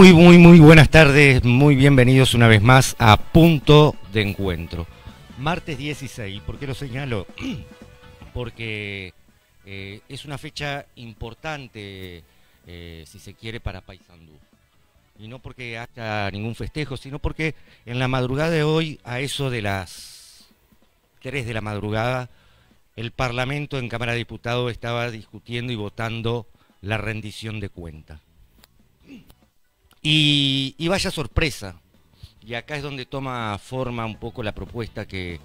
Muy, muy, muy buenas tardes, muy bienvenidos una vez más a Punto de Encuentro. Martes 16, ¿por qué lo señalo? Porque eh, es una fecha importante, eh, si se quiere, para Paysandú. Y no porque haya ningún festejo, sino porque en la madrugada de hoy, a eso de las 3 de la madrugada, el Parlamento en Cámara de Diputados estaba discutiendo y votando la rendición de cuentas. Y, vaya sorpresa. Y acá es donde toma forma un poco la propuesta que,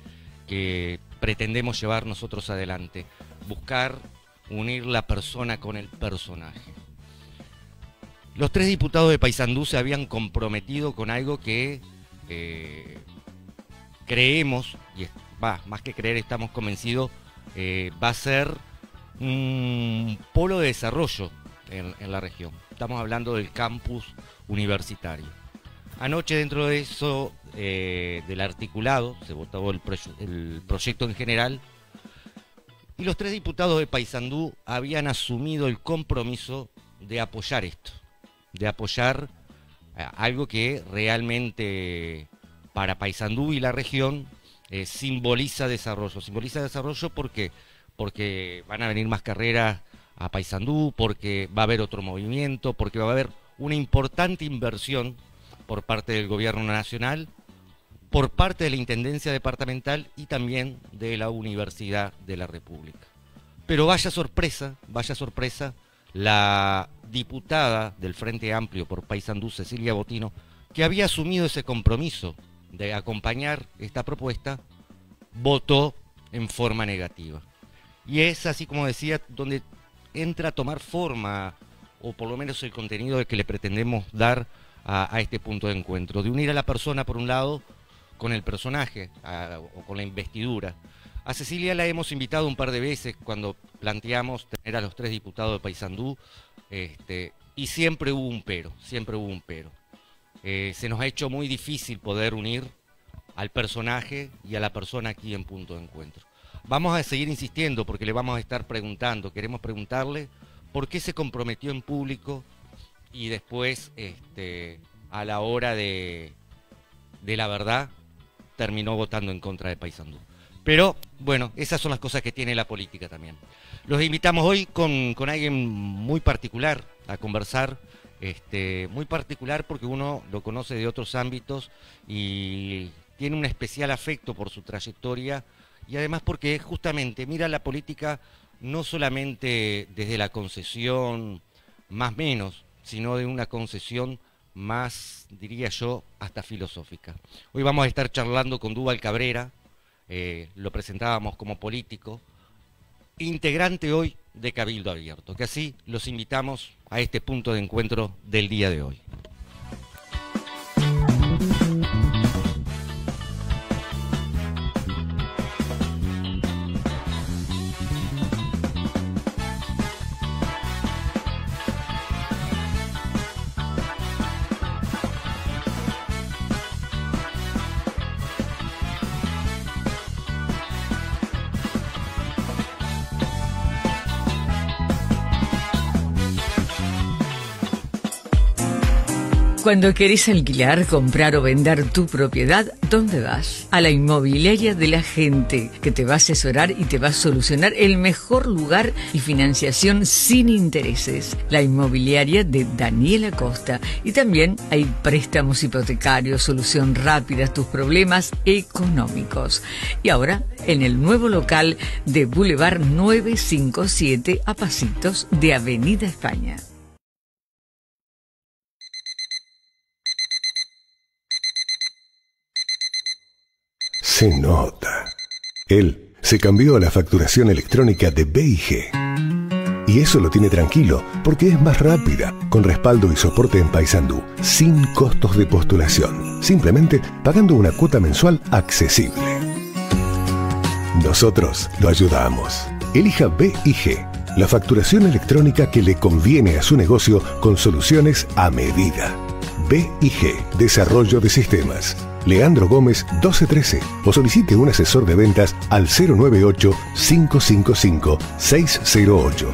pretendemos llevar nosotros adelante. Buscar unir la persona con el personaje. Los tres diputados de Paysandú se habían comprometido con algo que eh, creemos, y va, más que creer estamos convencidos, eh, va a ser un polo de desarrollo en la región. Estamos hablando del campus universitario. Anoche dentro de eso, eh, del articulado, se votó el, el proyecto en general y los tres diputados de Paysandú habían asumido el compromiso de apoyar esto, de apoyar eh, algo que realmente para Paysandú y la región eh, simboliza desarrollo. Simboliza desarrollo porque, porque van a venir más carreras a Paysandú, porque va a haber otro movimiento, porque va a haber una importante inversión por parte del gobierno nacional, por parte de la Intendencia Departamental y también de la Universidad de la República. Pero vaya sorpresa, vaya sorpresa, la diputada del Frente Amplio por Paysandú, Cecilia Botino, que había asumido ese compromiso de acompañar esta propuesta, votó en forma negativa. Y es así como decía, donde entra a tomar forma, o por lo menos el contenido que le pretendemos dar a, este punto de encuentro, de unir a la persona, por un lado, con el personaje o con la investidura. A Cecilia la hemos invitado un par de veces cuando planteamos tener a los tres diputados de Paysandú, este, y siempre hubo un pero, siempre hubo un pero. Eh, se nos ha hecho muy difícil poder unir al personaje y a la persona aquí en punto de encuentro. Vamos a seguir insistiendo porque le vamos a estar preguntando, queremos preguntarle por qué se comprometió en público y después este, a la hora de, la verdad terminó votando en contra de Paysandú. Pero bueno, esas son las cosas que tiene la política también. Los invitamos hoy con, alguien muy particular a conversar. Este, muy particular porque uno lo conoce de otros ámbitos y tiene un especial afecto por su trayectoria y además porque justamente mira la política no solamente desde la concesión más menos, sino de una concesión más, diría yo, hasta filosófica. Hoy vamos a estar charlando con Duval Cabrera, eh, lo presentábamos como político, integrante hoy de Cabildo Abierto, que así los invitamos a este punto de encuentro del día de hoy. Cuando querés alquilar, comprar o vender tu propiedad, ¿dónde vas? A la inmobiliaria de la gente, que te va a asesorar y te va a solucionar el mejor lugar y financiación sin intereses. La inmobiliaria de Daniela Costa. Y también hay préstamos hipotecarios, solución rápida a tus problemas económicos. Y ahora, en el nuevo local de Boulevard 957 a pasitos de Avenida España. se nota. Él se cambió a la facturación electrónica de BIG. Y eso lo tiene tranquilo, porque es más rápida, con respaldo y soporte en Paysandú, sin costos de postulación, simplemente pagando una cuota mensual accesible. Nosotros lo ayudamos. Elija BIG, la facturación electrónica que le conviene a su negocio con soluciones a medida. BIG, Desarrollo de Sistemas. Leandro Gómez 1213 o solicite un asesor de ventas al 098 555 608.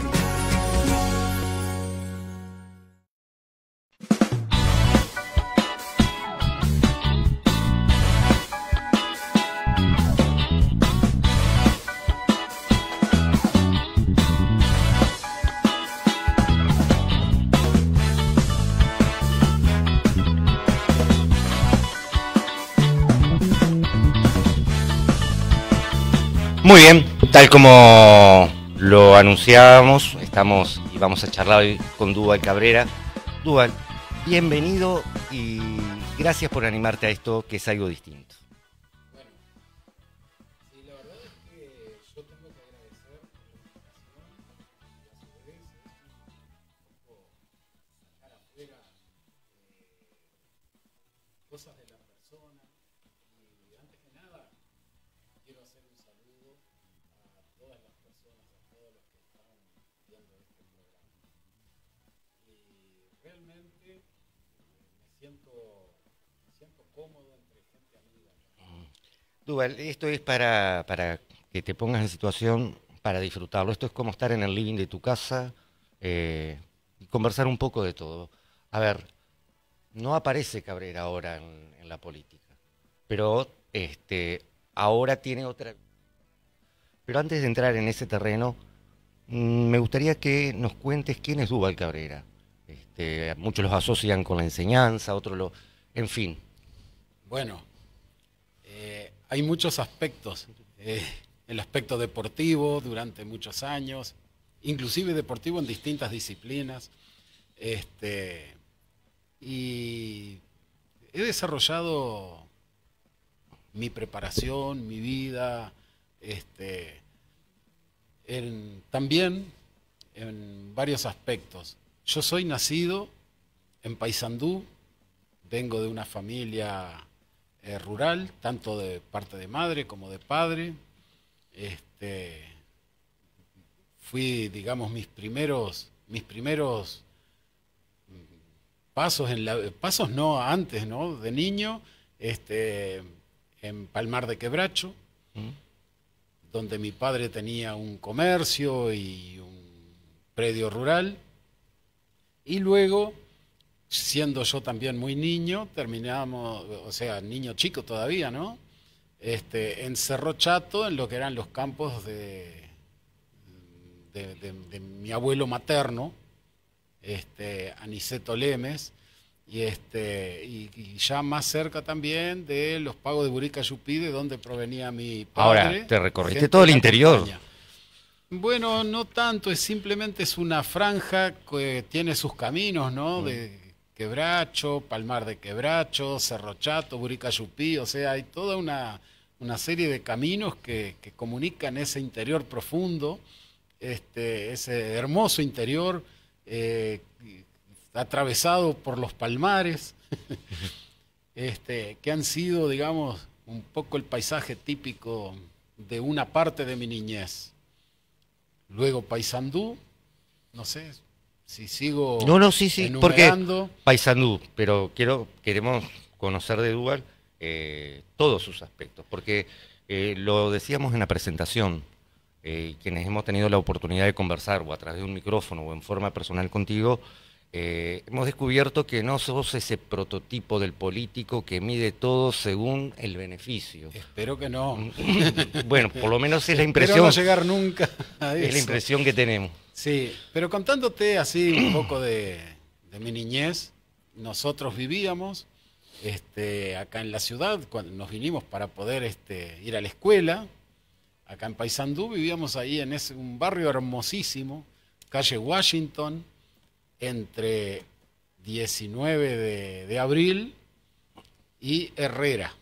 Muy bien, tal como lo anunciábamos, estamos y vamos a charlar hoy con Duval Cabrera. Duval, bienvenido y gracias por animarte a esto que es algo distinto. Duval, esto es para, para que te pongas en situación para disfrutarlo. Esto es como estar en el living de tu casa eh, y conversar un poco de todo. A ver, no aparece Cabrera ahora en, la política, pero este, ahora tiene otra... Pero antes de entrar en ese terreno, mm, me gustaría que nos cuentes quién es Duval Cabrera. Este, muchos los asocian con la enseñanza, otros lo... En fin. Bueno, hay muchos aspectos. Eh, el aspecto deportivo durante muchos años, inclusive deportivo en distintas disciplinas. Este, y he desarrollado mi preparación, mi vida, este, también en varios aspectos. Yo soy nacido en Paysandú, vengo de una familia rural, tanto de parte de madre como de padre. Este, fui, digamos, mis primeros, mis primeros pasos en pasos no antes, ¿no? De niño, este, en Palmar de Quebracho, mm. donde mi padre tenía un comercio y un predio rural, y luego siendo yo también muy niño, terminábamos, o sea, niño chico todavía, ¿no? Este, en Cerro Chato, en lo que eran los campos de, de, mi abuelo materno, este, Aniceto Lemes, y, este, y, ya más cerca también de los pagos de Burica Yupí de donde provenía mi padre. Ahora, te recorriste todo el interior. Bueno, no tanto, es simplemente es una franja que tiene sus caminos, ¿no? Mm. De, Quebracho, Palmar de Quebracho, Cerro Chato, Buricayupí, o sea, hay toda una, una serie de caminos que, comunican ese interior profundo, este, ese hermoso interior eh, atravesado por los palmares, este, que han sido, digamos, un poco el paisaje típico de una parte de mi niñez. Luego Paysandú, no sé, si sigo. No, no, sí, sí, porque Paisandú, pero quiero, queremos conocer de Duval eh, todos sus aspectos, porque eh, lo decíamos en la presentación, eh, quienes hemos tenido la oportunidad de conversar o a través de un micrófono o en forma personal contigo, hemos descubierto que no sos ese prototipo del político que mide todo según el beneficio. Espero que no. Mm, bueno, por lo menos es la impresión. Espero no llegar nunca a eso. Es la impresión que tenemos. Sí, pero contándote así un poco de, mi niñez, nosotros vivíamos este, acá en la ciudad, cuando nos vinimos para poder este, ir a la escuela, acá en Paysandú vivíamos ahí en ese, un barrio hermosísimo, calle Washington, entre 19 de, abril y Herrera,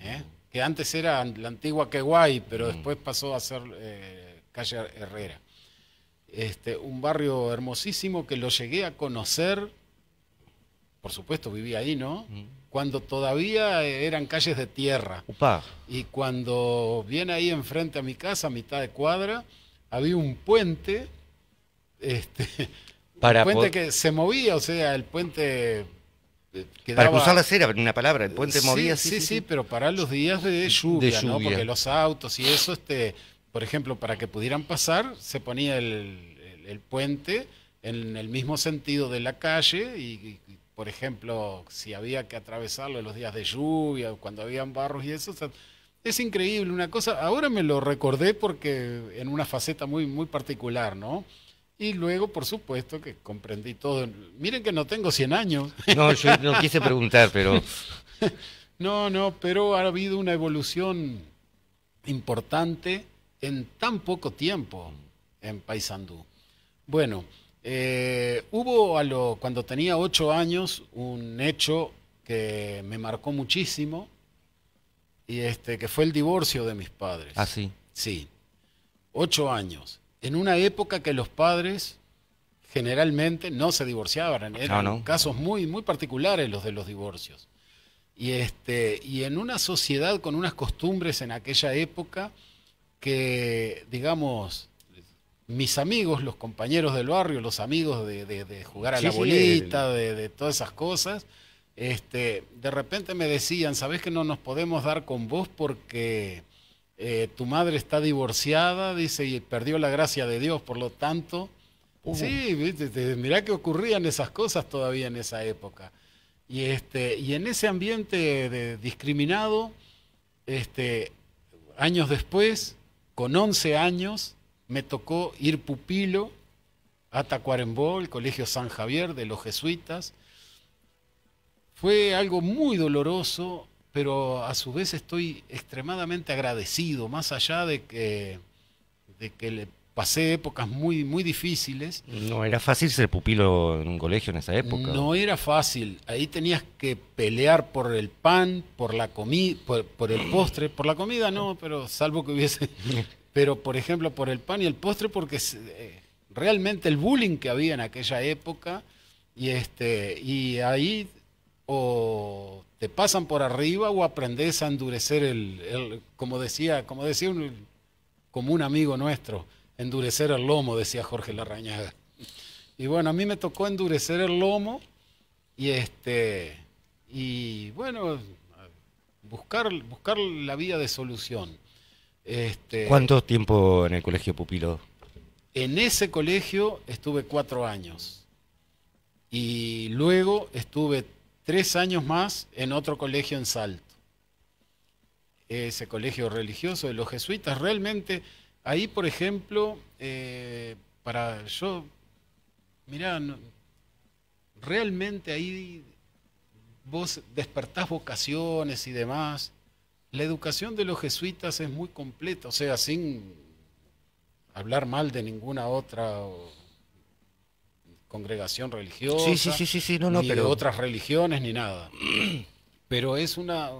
¿eh? que antes era la antigua Queguay, pero mm. después pasó a ser eh, calle Herrera. Este, un barrio hermosísimo que lo llegué a conocer, por supuesto vivía ahí, ¿no? Mm. Cuando todavía eh, eran calles de tierra. Y cuando viene ahí enfrente a mi casa, a mitad de cuadra, había un puente, este, para un puente que se movía, o sea, el puente... Eh, para cruzar la acera, una palabra, el puente movía. Sí sí, sí pero para los días de de lluvia. ¿no? Porque los autos y eso, este por ejemplo, para que pudieran pasar, se ponía el, puente en el mismo sentido de la calle y, por ejemplo, si había que atravesarlo en los días de lluvia cuando habían barros y eso, es increíble una cosa. Ahora me lo recordé porque en una faceta muy, muy particular, ¿no? Y luego, por supuesto, que comprendí todo. Miren que no tengo 100 años. No, yo no quise preguntar, pero... no, no, pero ha habido una evolución importante en tan poco tiempo en Paysandú. Bueno, eh, hubo a cuando tenía ocho años un hecho que me marcó muchísimo y este que fue el divorcio de mis padres. Ah, sí. Sí, ocho años. En una época que los padres generalmente no se divorciaban, eran casos muy, muy particulares los de los divorcios. Y, este, y en una sociedad con unas costumbres en aquella época que, digamos, mis amigos, los compañeros del barrio, los amigos de, jugar a la bolita, de, todas esas cosas, este, de repente me decían, ¿sabés que no nos podemos dar con vos porque eh, tu madre está divorciada, dice, y perdió la gracia de Dios, por lo tanto... Uh. Sí, mirá que ocurrían esas cosas todavía en esa época. Y, este, y en ese ambiente de discriminado, este, años después, con 11 años me tocó ir pupilo a Tacuarembó, el Colegio San Javier de los jesuitas. Fue algo muy doloroso, pero a su vez estoy extremadamente agradecido, más allá de que, de que le pasé épocas muy, muy difíciles. No era fácil ser pupilo en un colegio en esa época. No era fácil. Ahí tenías que pelear por el pan, por la comida, por, el postre, por la comida no, pero salvo que hubiese. Pero por ejemplo por el pan y el postre, porque eh, realmente el bullying que había en aquella época y este y ahí o te pasan por arriba o aprendes a endurecer como decía como decía un, como un amigo nuestro endurecer el lomo, decía Jorge Larrañaga. Y bueno, a mí me tocó endurecer el lomo y este y bueno, buscar, buscar la vía de solución. Este, ¿Cuánto tiempo en el colegio pupilo? En ese colegio estuve cuatro años y luego estuve tres años más en otro colegio en Salto. Ese colegio religioso de los jesuitas realmente Ahí, por ejemplo, eh, para yo, mirá, realmente ahí vos despertás vocaciones y demás. La educación de los jesuitas es muy completa, o sea, sin hablar mal de ninguna otra congregación religiosa, sí, sí, sí, sí, no, no, ni pero... de otras religiones ni nada. Pero es una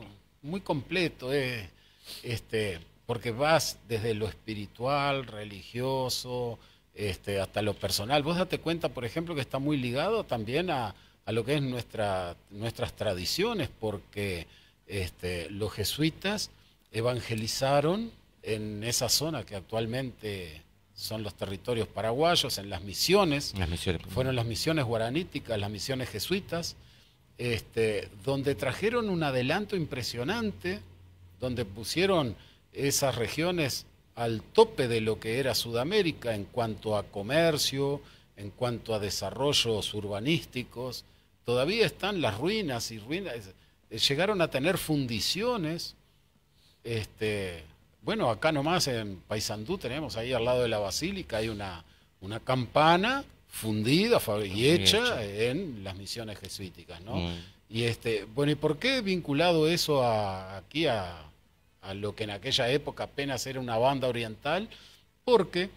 muy completo, este porque vas desde lo espiritual, religioso, este, hasta lo personal. Vos date cuenta, por ejemplo, que está muy ligado también a, lo que es nuestras tradiciones, porque este, los jesuitas evangelizaron en esa zona que actualmente son los territorios paraguayos, en las misiones, las misiones. fueron las misiones guaraníticas, las misiones jesuitas, este, donde trajeron un adelanto impresionante, donde pusieron esas regiones al tope de lo que era Sudamérica en cuanto a comercio, en cuanto a desarrollos urbanísticos. Todavía están las ruinas y ruinas. Eh, llegaron a tener fundiciones. Este, bueno, acá nomás en Paysandú tenemos ahí al lado de la basílica hay una, una campana fundida y hecha, en las misiones jesuíticas, ¿no? Y este, bueno, ¿y por qué vinculado eso aquí a, a lo que en aquella época apenas era una banda oriental, porque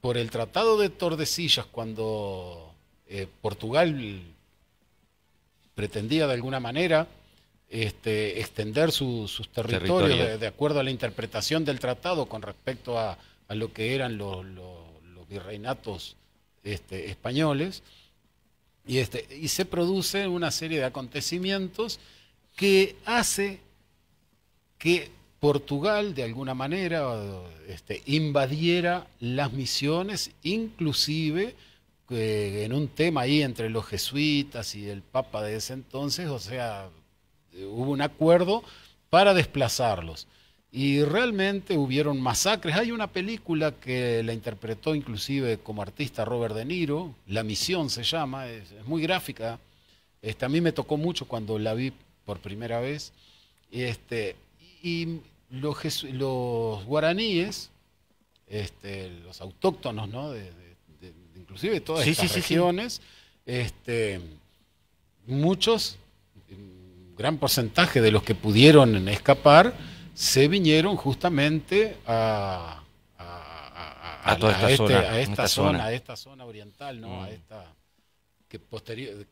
por el Tratado de Tordesillas, cuando eh, Portugal pretendía de alguna manera este, extender sus territorios de, acuerdo a la interpretación del tratado con respecto a, lo que eran los, virreinatos este, españoles. Y, este, y se produce una serie de acontecimientos que hace que Portugal de alguna manera este, invadiera las misiones, inclusive eh, en un tema ahí entre los jesuitas y el Papa de ese entonces, o sea, hubo un acuerdo para desplazarlos. Y realmente hubieron masacres. Hay una película que la interpretó inclusive como artista Robert De Niro, La Misión se llama, es, muy gráfica. Este, a mí me tocó mucho cuando la vi por primera vez. Este, y los, guaraníes, este, los autóctonos, ¿no? De, inclusive todas estas regiones, este, muchos, un gran porcentaje de los que pudieron escapar, se vinieron justamente a, esta, zona, zona, esta zona oriental, A mm. esta que,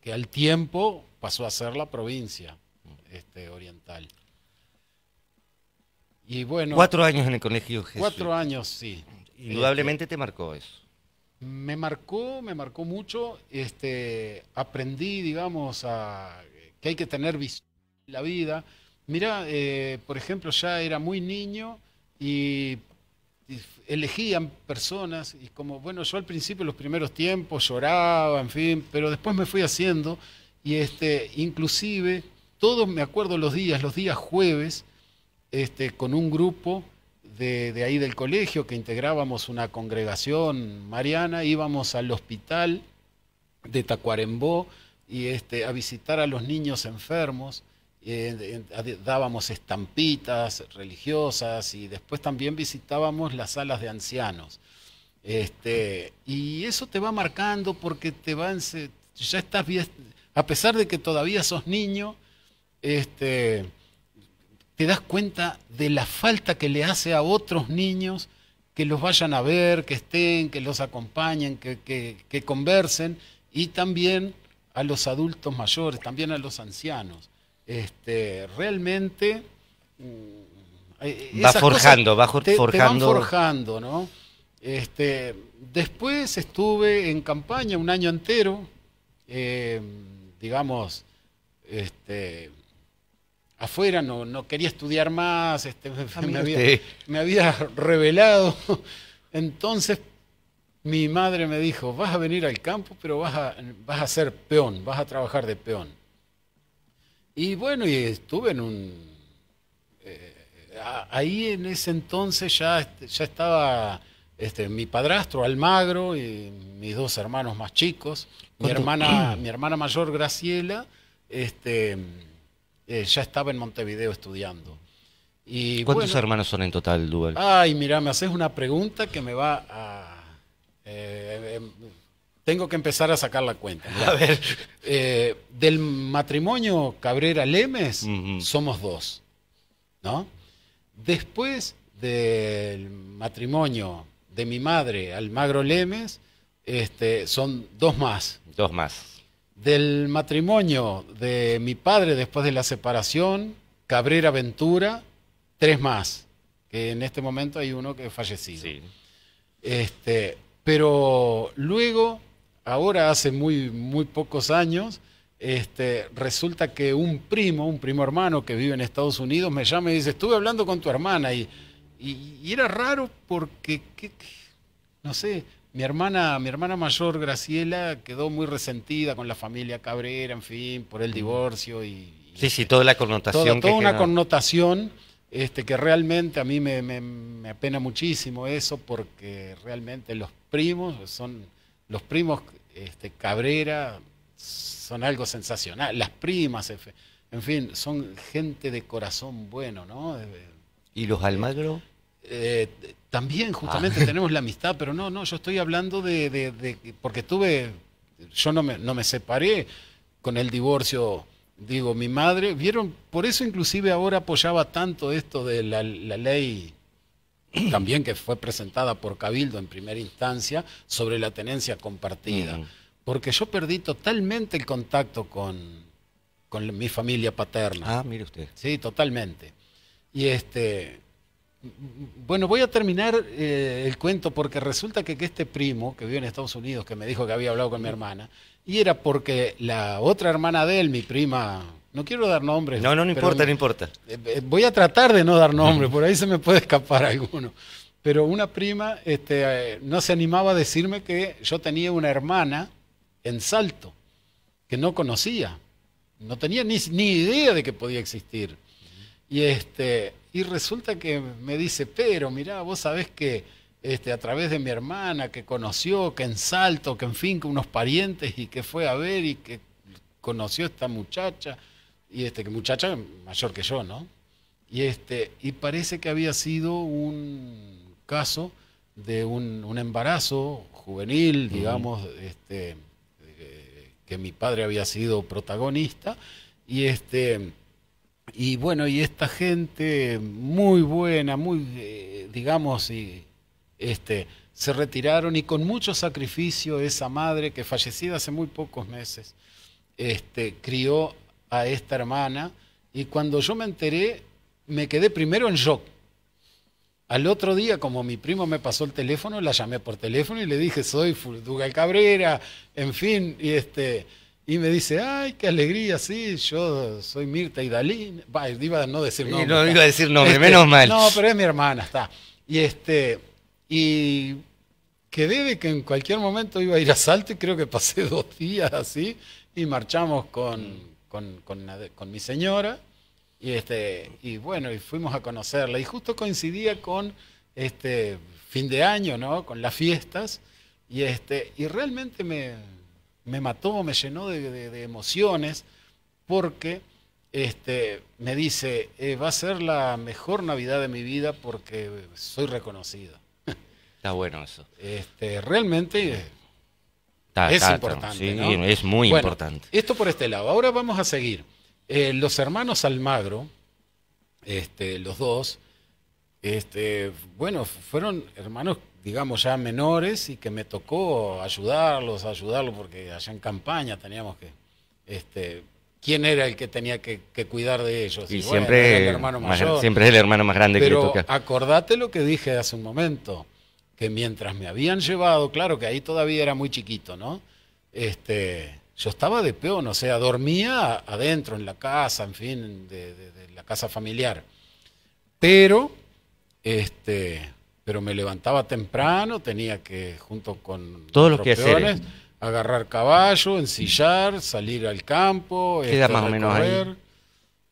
que al tiempo pasó a ser la provincia este, oriental bueno, cuatro años en el colegio Jesús. Cuatro años, sí. Este, Indudablemente te marcó eso. Me marcó, me marcó mucho. Este, aprendí, digamos, a, que hay que tener visión en la vida. Mira, eh, por ejemplo, ya era muy niño y, y, elegían personas y como, bueno, yo al principio, los primeros tiempos, lloraba, en fin, pero después me fui haciendo y este, inclusive, todos me acuerdo los días, los días jueves, este, con un grupo de, ahí del colegio que integrábamos una congregación mariana, íbamos al hospital de Tacuarembó y este, a visitar a los niños enfermos. Eh, dábamos estampitas religiosas y después también visitábamos las salas de ancianos. Este, y eso te va marcando porque te van ya estás, bien, a pesar de que todavía sos niño, este, te das cuenta de la falta que le hace a otros niños que los vayan a ver, que estén, que los acompañen, que, conversen, y también a los adultos mayores, también a los ancianos. Este, realmente... Mm, eh, va forjando, va forjando. forjando, ¿no? Este, después estuve en campaña un año entero, eh, digamos, este, afuera, no, quería estudiar más, este, este. me, había, revelado. Entonces mi madre me dijo, vas a venir al campo, pero vas a, vas a ser peón, vas a trabajar de peón. Y bueno, y estuve en un... Eh, ahí en ese entonces ya, este, ya estaba este, mi padrastro Almagro y mis dos hermanos más chicos, mi hermana, mi hermana mayor Graciela, este, eh, ya estaba en Montevideo estudiando. ¿Cuántos hermanos son en total, Duval? Ay, mira, me haces una pregunta que me va a... Eh, em, tengo que empezar a sacar la cuenta. A ver. Eh, del matrimonio Cabrera-Lemes somos dos, ¿no? Después del matrimonio de mi madre, Almagro Lemes, este, son dos más. Dos más del matrimonio de mi padre después de la separación, Cabrera Ventura, tres más, que en este momento hay uno que falleció. fallecido. Este, pero luego, ahora hace muy, muy pocos años, este, resulta que un primo, un primo hermano que vive en Estados Unidos, me llama y dice, estuve hablando con tu hermana y, y, era raro porque, no sé, mi hermana, mi hermana mayor, Graciela, quedó muy resentida con la familia Cabrera, en fin, por el mm. divorcio y... Sí, sí, toda la connotación. Toda, toda una connotación este, que realmente a mí me, me, apena muchísimo eso porque realmente los primos son... Los primos este, Cabrera son algo sensacional. Las primas, en fin, son gente de corazón bueno, ¿no? Y los Almagro... Eh, también, ah. justamente, tenemos la amistad, pero no, no, yo estoy hablando de, porque tuve, yo no me, no me separé con el divorcio digo, mi madre, vieron, por eso inclusive ahora apoyaba tanto esto de la, ley también que fue presentada por Cabildo en primera instancia sobre la tenencia compartida, porque yo perdí totalmente el contacto con, con mi familia paterna. Ah, mire usted. Sí, totalmente. Y este bueno, voy a terminar eh, el cuento porque resulta que, este primo que vive en Estados Unidos, que me dijo que había hablado con mi hermana, y era porque la otra hermana de él, mi prima, no quiero dar nombres. No, no, no importa, no importa. Eh, eh, voy a tratar de no dar nombres, por ahí se me puede escapar alguno. Pero una prima este, no se animaba a decirme que yo tenía una hermana en Salto, que no conocía, no tenía ni, ni idea de que podía existir. Y este, y resulta que me dice, pero mirá, vos sabés que este, a través de mi hermana que conoció, que en Salto, que en fin, que unos parientes y que fue a ver y que conoció esta muchacha, y este, que muchacha mayor que yo, ¿no? Y, este, y parece que había sido un caso de un, embarazo juvenil, digamos, este, eh, que mi padre había sido protagonista, y este y bueno, y esta gente muy buena, muy, eh, digamos, y, este, se retiraron y con mucho sacrificio esa madre que fallecida hace muy pocos meses, este, crió a esta hermana y cuando yo me enteré me quedé primero en shock. Al otro día, como mi primo me pasó el teléfono, la llamé por teléfono y le dije, soy Dugal Cabrera, en fin, y este, y me dice, ay, qué alegría, sí, yo soy Mirta y Va, iba a no decir nombre. No, iba a decir nombre, este, menos mal. No, pero es mi hermana, está. Y este, y quedé de que en cualquier momento iba a ir a Salto y creo que pasé dos días así y marchamos con, con, con, con mi señora y, este, y bueno, y fuimos a conocerla. Y justo coincidía con este fin de año, ¿no? Con las fiestas y, este, y realmente me me mató, me llenó de, emociones, porque este, me dice, eh, va a ser la mejor Navidad de mi vida porque soy reconocido. Está bueno eso. Este, realmente es importante. es muy importante. Esto por este lado. Ahora vamos a seguir. Eh, los hermanos Almagro, este, los dos, este, bueno, fueron hermanos digamos, ya menores y que me tocó ayudarlos, ayudarlos, porque allá en campaña teníamos que... Este, ¿Quién era el que tenía que, cuidar de ellos? Y, siempre, el hermano siempre es el hermano más grande que le toca. Acordate lo que dije hace un momento, que mientras me habían llevado, claro que ahí todavía era muy chiquito, ¿no? Este, yo estaba de peón, o sea, dormía adentro, en la casa, en fin, de, de la casa familiar. Pero, este, pero me levantaba temprano, tenía que, junto con todos los que agarrar caballo, ensillar, salir al campo. ¿Queda más o menos ahí?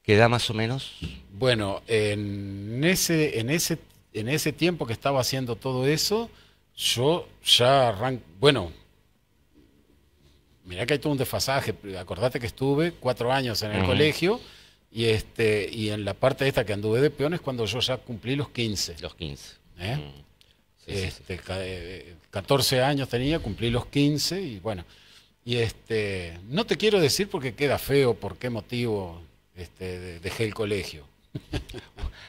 ¿Queda más o menos? Bueno, en ese, en ese, en ese tiempo que estaba haciendo todo eso, yo ya arranco, bueno, mirá que hay todo un desfasaje, acordate que estuve cuatro años en el colegio, y, este, y en la parte esta que anduve de peones cuando yo ya cumplí los 15. Los 15. 14 ¿eh? mm. este, eh, eh, años tenía, cumplí los 15 y bueno. Y este, no te quiero decir porque queda feo, por qué motivo este, dejé el colegio.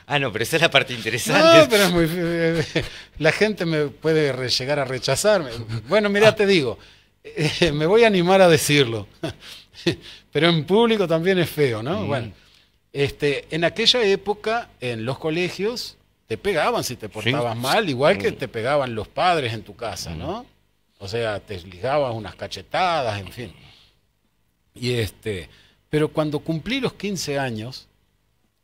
Ah, no, pero esa es la parte interesante. No, pero es muy, la gente me puede llegar a rechazarme. Bueno, mira, ah. te digo, me voy a animar a decirlo, pero en público también es feo, ¿no? Mm. Bueno, este, en aquella época, en los colegios, te pegaban si te portabas mal, igual que te pegaban los padres en tu casa, ¿no? O sea, te ligabas unas cachetadas, en fin. Y este, pero cuando cumplí los 15 años,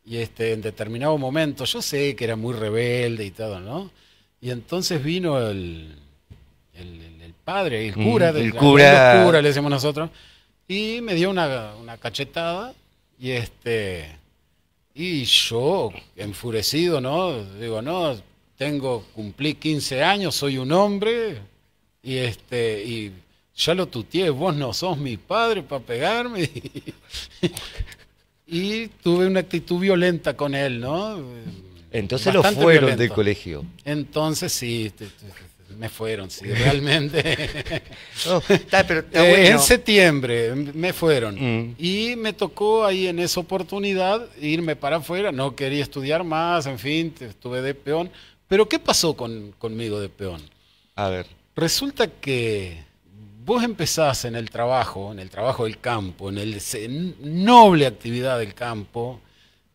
y este, en determinado momento, yo sé que era muy rebelde y todo, ¿no? Y entonces vino el, el, padre, el mm, cura, del, el cura... cura, le decimos nosotros, y me dio una, una cachetada, y este y yo, enfurecido, ¿no? Digo, no, tengo, cumplí 15 años, soy un hombre, y este, y ya lo tuteé, vos no sos mi padre para pegarme. y tuve una actitud violenta con él, ¿no? Entonces lo fueron del colegio. Entonces sí, me fueron, sí, realmente. Oh, eh, en septiembre me fueron. Mm. Y me tocó ahí en esa oportunidad irme para afuera, no quería estudiar más, en fin, estuve de peón. Pero ¿qué pasó conmigo de peón? A ver. Resulta que vos empezás en el trabajo, en el trabajo del campo, en el noble actividad del campo,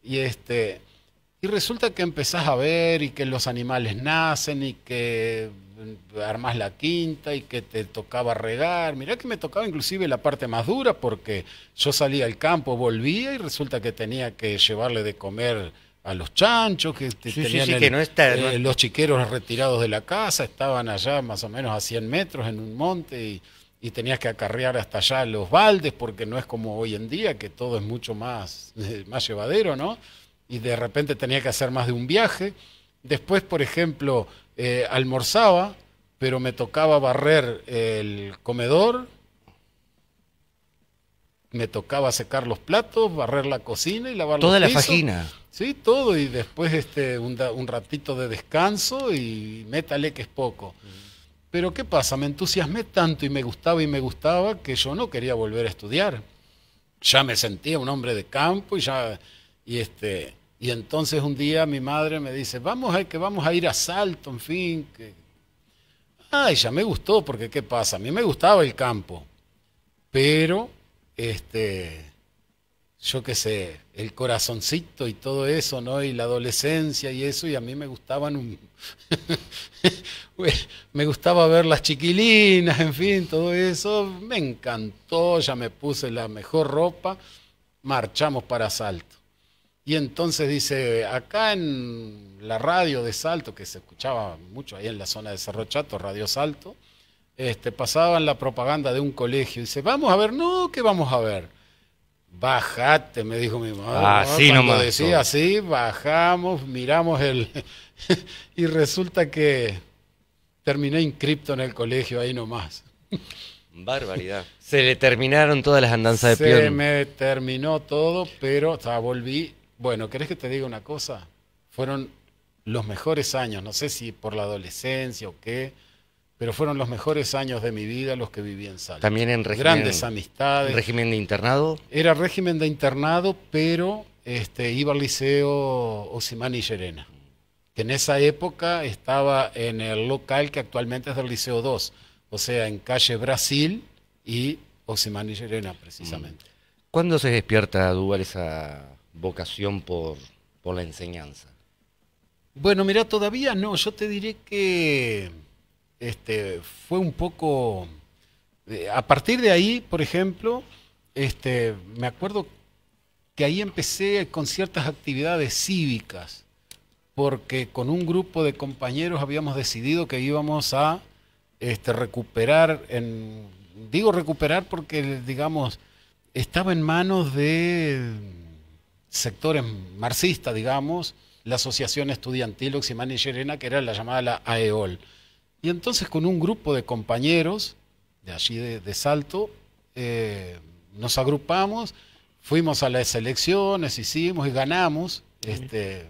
y este... Y resulta que empezás a ver y que los animales nacen y que armas la quinta y que te tocaba regar. Mirá que me tocaba inclusive la parte más dura porque yo salía al campo, volvía y resulta que tenía que llevarle de comer a los chanchos que que eh, no los chiqueros retirados de la casa, estaban allá más o menos a 100 metros en un monte y, tenías que acarrear hasta allá los baldes porque no es como hoy en día que todo es mucho más, más llevadero, ¿no? Y de repente tenía que hacer más de un viaje. Después, por ejemplo, eh, almorzaba, pero me tocaba barrer el comedor, me tocaba secar los platos, barrer la cocina y lavar los pisos. la página. Sí, todo, y después este, un, ratito de descanso y métale que es poco. Pero ¿qué pasa? Me entusiasmé tanto y me gustaba y me gustaba que yo no quería volver a estudiar. Ya me sentía un hombre de campo y ya... Y este, y entonces un día mi madre me dice, vamos a, que vamos a ir a Salto, en fin. Que... Ay, ah, ya me gustó, porque ¿qué pasa? A mí me gustaba el campo, pero este, yo qué sé, el corazoncito y todo eso, ¿no? Y la adolescencia y eso, y a mí me gustaban un... me gustaba ver las chiquilinas, en fin, todo eso. Me encantó, ya me puse la mejor ropa, marchamos para Salto. Y entonces dice, acá en la radio de Salto, que se escuchaba mucho ahí en la zona de Cerro Chato, Radio Salto, este, pasaban la propaganda de un colegio. Dice, vamos a ver, no, ¿qué vamos a ver? Bajate, me dijo mi madre. Así ah, ah, decía así, bajamos, miramos el... y resulta que terminé inscripto en el colegio ahí nomás. Barbaridad. Se le terminaron todas las andanzas de Se Se me terminó todo, pero volví bueno, ¿querés que te diga una cosa? Fueron los mejores años, no sé si por la adolescencia o qué, pero fueron los mejores años de mi vida los que viví en Salta. También en régimen, grandes amistades. ¿Régimen de internado? Era régimen de internado, pero este, iba al liceo Osimán y Llerena, que en esa época estaba en el local que actualmente es del liceo 2, o sea, en calle Brasil y Osimán y Llerena, precisamente. Mm. ¿Cuándo se despierta Duval esa vocación por, la enseñanza? Bueno, mira, todavía no. Yo te diré que este, fue un poco... Eh, a partir de ahí, por ejemplo, este, me acuerdo que ahí empecé con ciertas actividades cívicas, porque con un grupo de compañeros habíamos decidido que íbamos a este, recuperar, digo recuperar porque, digamos, estaba en manos de sectores marxistas, digamos, la Asociación Estudiantil Oximán y Llerena, que era la llamada la AEOL. Y entonces con un grupo de compañeros de allí de, Salto, eh, nos agrupamos, fuimos a las elecciones, hicimos y ganamos, este,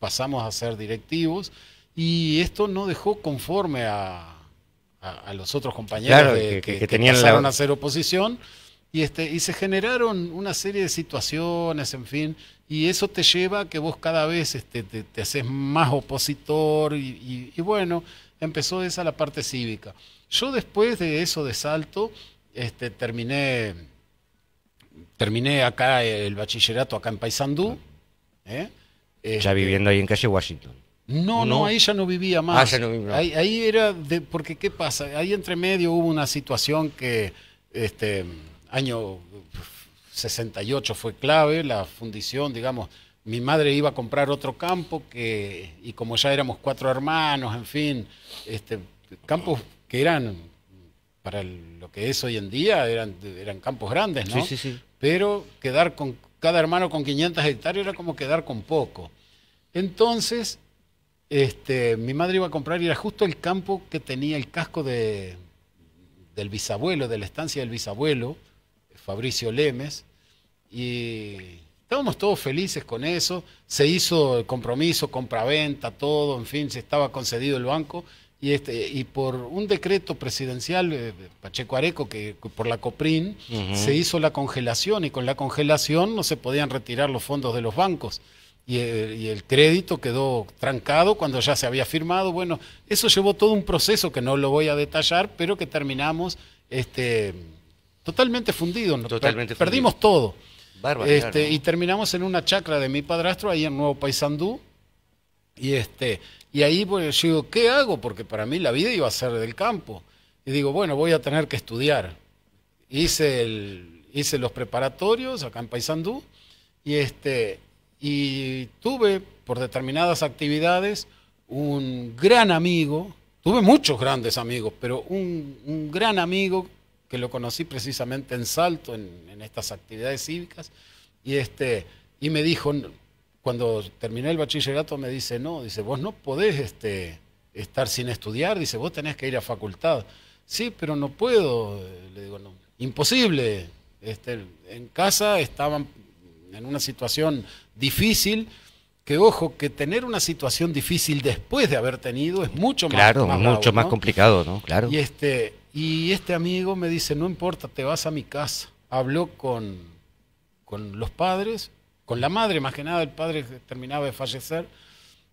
pasamos a ser directivos, y esto no dejó conforme a, los otros compañeros que, tenían pasaron a hacer oposición y, este, y se generaron una serie de situaciones, en fin, y eso te lleva a que vos cada vez este, te, haces más opositor y, bueno, empezó esa la parte cívica. Yo después de eso de salto, este, terminé, terminé acá el bachillerato acá en Paysandú. ¿eh? ya este, viviendo ahí en calle Washington. No, no, ahí ya no vivía más. Ah, ya no vivía. Ahí, ahí, era de, porque qué pasa, ahí entre medio hubo una situación que este, año 68 fue clave, la fundición, digamos, mi madre iba a comprar otro campo que, y como ya éramos cuatro hermanos, en fin, este, campos que eran, para lo que es hoy en día, eran, eran campos grandes, ¿no? Sí, sí, sí. Pero quedar con cada hermano con 500 hectáreas era como quedar con poco. Entonces, este, mi madre iba a comprar y era justo el campo que tenía el casco de, del bisabuelo, de la estancia del bisabuelo, Fabricio Lemes, y estábamos todos felices con eso, se hizo el compromiso, compraventa, todo, en fin, se estaba concedido el banco, y, este, y por un decreto presidencial, eh, de Pacheco Areco, que, por la COPRIN, se hizo la congelación, y con la congelación no se podían retirar los fondos de los bancos. Eh, y el, crédito quedó trancado cuando ya se había firmado. Bueno, eso llevó todo un proceso que no lo voy a detallar, pero que terminamos este, totalmente fundido. Perdimos todo. este, Y terminamos en una chacra de mi padrastro ahí en Nuevo Paysandú. Y, este, y ahí pues, yo digo, ¿qué hago? Porque para mí la vida iba a ser del campo. Y digo, bueno, voy a tener que estudiar. Hice, hice los preparatorios acá en Paysandú. Y, este, y tuve, por determinadas actividades, un gran amigo. Tuve muchos grandes amigos, pero un, un gran amigo que lo conocí precisamente en Salto, en, estas actividades cívicas, y, este, y me dijo, cuando terminé el bachillerato me dice, no, dice, vos no podés este, estar sin estudiar, dice, vos tenés que ir a facultad. Sí, pero no puedo, le digo, no, imposible. Este, en casa estaban en una situación difícil, que ojo, que tener una situación difícil después de haber tenido es mucho más Claro, mucho más complicado, ¿no? Claro. Y este y este amigo me dice, no importa, te vas a mi casa. Habló con, con los padres, con la madre, más que nada, el padre terminaba de fallecer,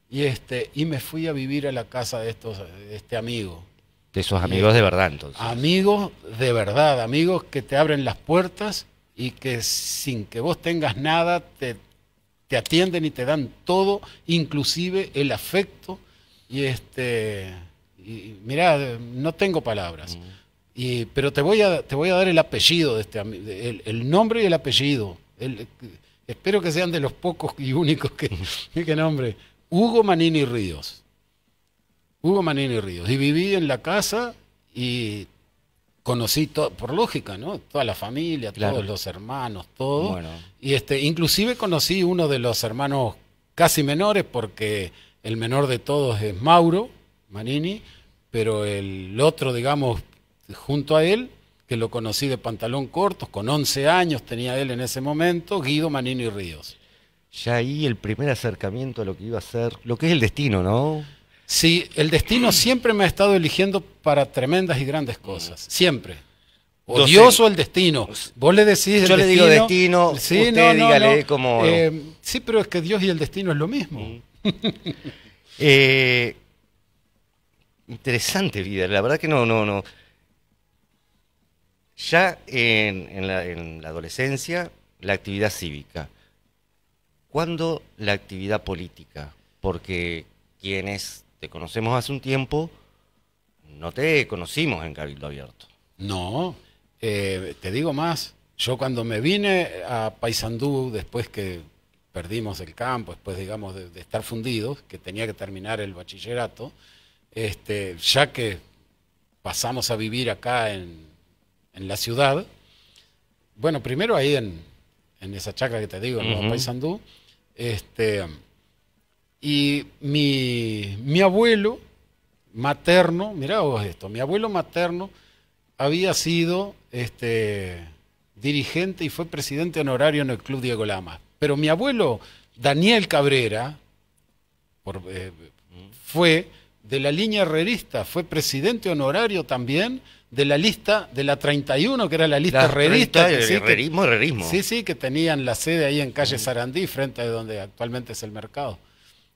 y, este, y me fui a vivir a la casa de, estos, este amigo. De esos amigos de verdad, entonces. Amigos de verdad, amigos que te abren las puertas y que sin que vos tengas nada, te, te atienden y te dan todo, inclusive el afecto. Y este y mirá, no tengo palabras. pero te voy, a, te voy a dar el apellido, de este, el, nombre y el apellido. espero que sean de los pocos y únicos que, Qué nombre. Hugo Manini Ríos. Hugo Manini Ríos. Y viví en la casa y conocí por lógica, ¿no? Toda la familia, todos los hermanos, todo. Y este, inclusive conocí uno de los hermanos casi menores, porque el menor de todos es Mauro Manini, pero el otro, digamos, junto a él, que lo conocí de pantalón corto, con 11 años tenía él en ese momento, Guido Manino y Ríos. Ya ahí el primer acercamiento a lo que iba a ser, lo que es el destino, ¿no? Sí, el destino siempre me ha estado eligiendo para tremendas y grandes cosas, mm. siempre. O Dios o el destino. Vos le decís. Yo le digo destino, usted dígale como. Eh, sí, pero es que Dios y el destino es lo mismo. Mm. eh, interesante vida, la verdad que no, no, no. Ya en, la, adolescencia, la actividad cívica. ¿Cuándo la actividad política? Porque quienes te conocemos hace un tiempo, no te conocimos en Cabildo Abierto. No, eh, te digo más, yo cuando me vine a Paysandú, después que perdimos el campo, después digamos de estar fundidos, que tenía que terminar el bachillerato, este, ya que pasamos a vivir acá en, la ciudad, bueno, primero ahí en, esa chacra que te digo, en los este, y mi, abuelo materno, mira vos esto, mi abuelo materno había sido este, dirigente y fue presidente honorario en el Club Diego Lama. Pero mi abuelo, Daniel Cabrera, eh, fue de la línea herrerista, fue presidente honorario también de la lista de la 31, que era la lista la herrerista. sí, Sí, sí, que tenían la sede ahí en calle Sarandí, frente a donde actualmente es el mercado.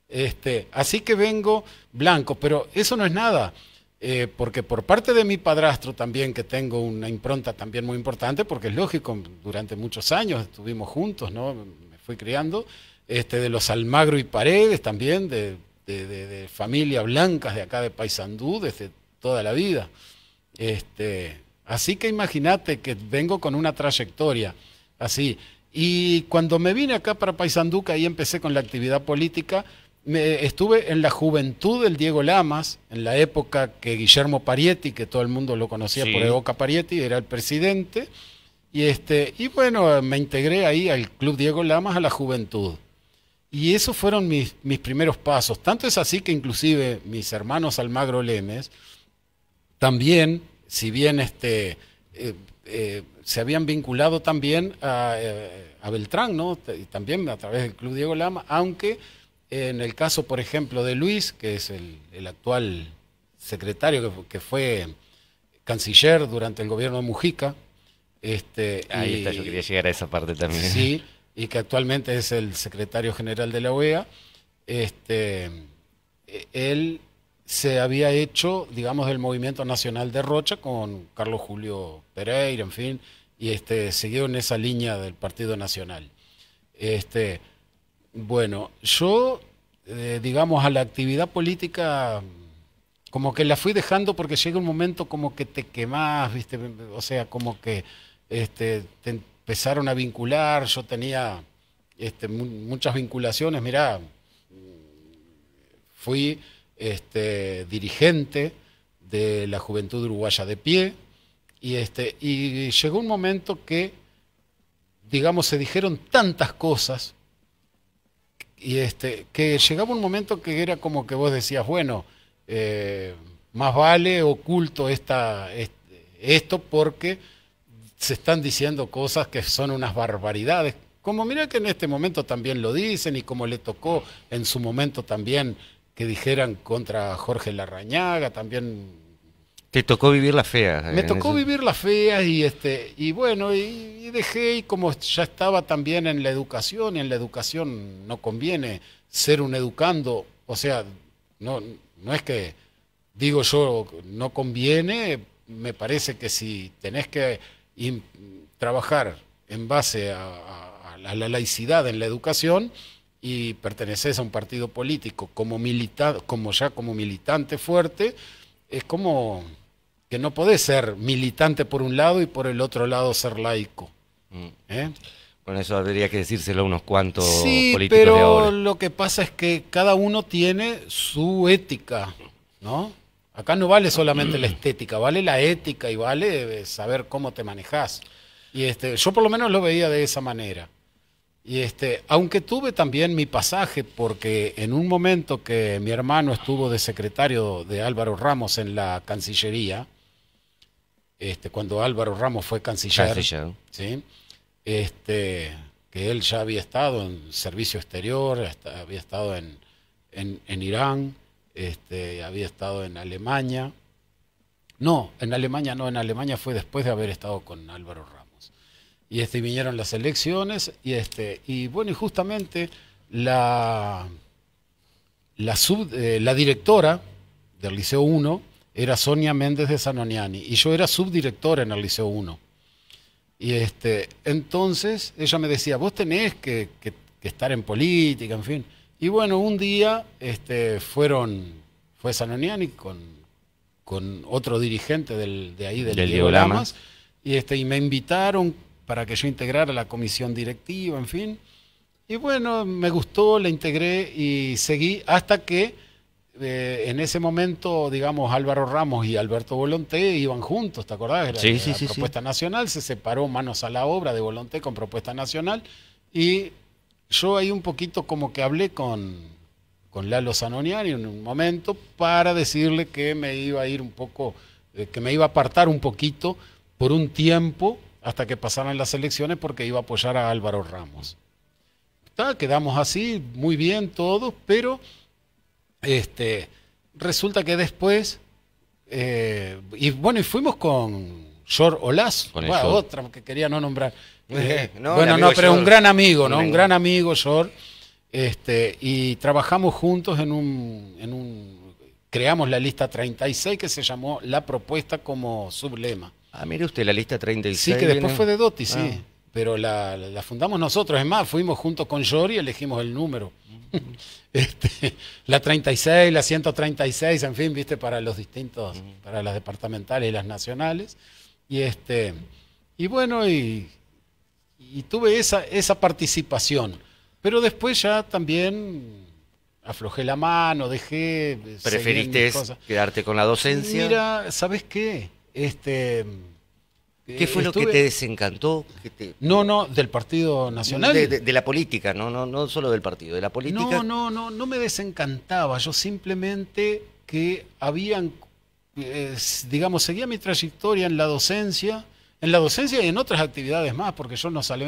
Este, así que vengo blanco, pero eso no es nada. Eh, porque por parte de mi padrastro también, que tengo una impronta también muy importante, porque es lógico, durante muchos años estuvimos juntos, ¿no? Me fui criando, este, de los Almagro y Paredes también, de de, familia familias blancas de acá de Paysandú desde toda la vida. Este, así que imagínate que vengo con una trayectoria así. Y cuando me vine acá para Paysandú, que ahí empecé con la actividad política, me, estuve en la juventud del Diego Lamas, en la época que Guillermo Parietti, que todo el mundo lo conocía por Evoca Parietti, era el presidente. Y, este, y bueno, me integré ahí al Club Diego Lamas a la juventud. Y esos fueron mis, mis primeros pasos. Tanto es así que inclusive mis hermanos Almagro Lemes también, si bien este, eh, eh, se habían vinculado también eh, a, Beltrán, ¿no? Y también a través del Club Diego Lama, aunque en el caso, por ejemplo, de Luis, que es el, actual secretario que, fue canciller durante el gobierno de Mujica. Este, Ahí está, yo quería llegar a esa parte también. Sí, y que actualmente es el secretario general de la OEA, este, e, él se había hecho, digamos, del Movimiento Nacional de Rocha con Carlos Julio Pereira, en fin, y este, siguió en esa línea del Partido Nacional. Este, bueno, yo, eh, digamos, a la actividad política como que la fui dejando porque llega un momento como que te quemás, ¿viste? O sea, como que este, te, empezaron a vincular, yo tenía este, muchas vinculaciones, mirá, fui este, dirigente de la juventud uruguaya de pie, y, este, y llegó un momento que, digamos, se dijeron tantas cosas, y este, que llegaba un momento que era como que vos decías, bueno, eh, más vale oculto este, esto porque se están diciendo cosas que son unas barbaridades. Como mira que en este momento también lo dicen y como le tocó en su momento también que dijeran contra Jorge Larrañaga, también te tocó vivir las feas. Eh, me tocó vivir las feas y este y bueno, y, y, dejé y como ya estaba también en la educación y en la educación no conviene ser un educando, o sea, no no es que digo yo no conviene, me parece que si tenés que y trabajar en base a, la laicidad en la educación y perteneces a un partido político como, milita, como ya como militante fuerte, es como que no podés ser militante por un lado y por el otro lado ser laico. Mm. ¿eh? Bueno, eso habría que decírselo a unos cuantos políticos pero de ahora. lo que pasa es que cada uno tiene su ética, ¿no? Acá no vale solamente la estética, vale la ética y vale eh, saber cómo te manejás. Y este, yo por lo menos lo veía de esa manera. Y este, aunque tuve también mi pasaje, porque en un momento que mi hermano estuvo de secretario de Álvaro Ramos en la Cancillería, este, cuando Álvaro Ramos fue canciller, ¿sí? Este, que él ya había estado en servicio exterior, había estado en, en Irán, este, había estado en Alemania. No, en Alemania no, en Alemania fue después de haber estado con Álvaro Ramos. Y este, vinieron las elecciones y, este, y bueno, y justamente la, la, eh, directora del Liceo 1 era Sonia Méndez de Sanoniani y yo era subdirectora en el Liceo 1. Y este, entonces ella me decía, vos tenés que estar en política, en fin. Y bueno, un día este, fueron, fue Sanoniani con, con otro dirigente de ahí, del, del y, este, me invitaron para que yo integrara la comisión directiva, en fin. Y bueno, me gustó, la integré y seguí hasta que eh, en ese momento, digamos, Álvaro Ramos y Alberto Volonté iban juntos, ¿te acordás? Era, sí, sí, la propuesta nacional, se separó manos a la obra de Volonté con propuesta nacional y yo ahí un poquito como que hablé con, con Lalo Zanoniani en un momento para decirle que me iba a ir un poco, eh, que me iba a apartar un poquito por un tiempo hasta que pasaran las elecciones porque iba a apoyar a Álvaro Ramos. Está, quedamos así, muy bien todos, pero este, resulta que después, eh, y bueno, y fuimos con george Olas, otra que quería no nombrar, bueno, no, pero un gran amigo, ¿no? Un gran amigo, Sor. Este, y trabajamos juntos en un, Creamos la lista 36 que se llamó La Propuesta como sublema. Ah, mire usted, la lista 36. Sí, que después fue de Dotti, sí. Ah. Pero la, fundamos nosotros, es más, fuimos juntos con Jory y elegimos el número. Este, la 36, la 136, en fin, viste, para los distintos, para las departamentales y las nacionales. Y este. Y bueno, y y tuve esa, esa participación. Pero después ya también aflojé la mano, dejé. ¿Preferiste quedarte con la docencia? Mira, ¿sabes qué? Este. ¿Qué fue lo que te desencantó? No, no, del Partido Nacional. De, la política, no, no, no solo del partido, de la política. No, no, no, no me desencantaba. Yo simplemente que habían, eh, digamos, seguía mi trayectoria en la docencia en la docencia y en otras actividades más, porque yo no salí,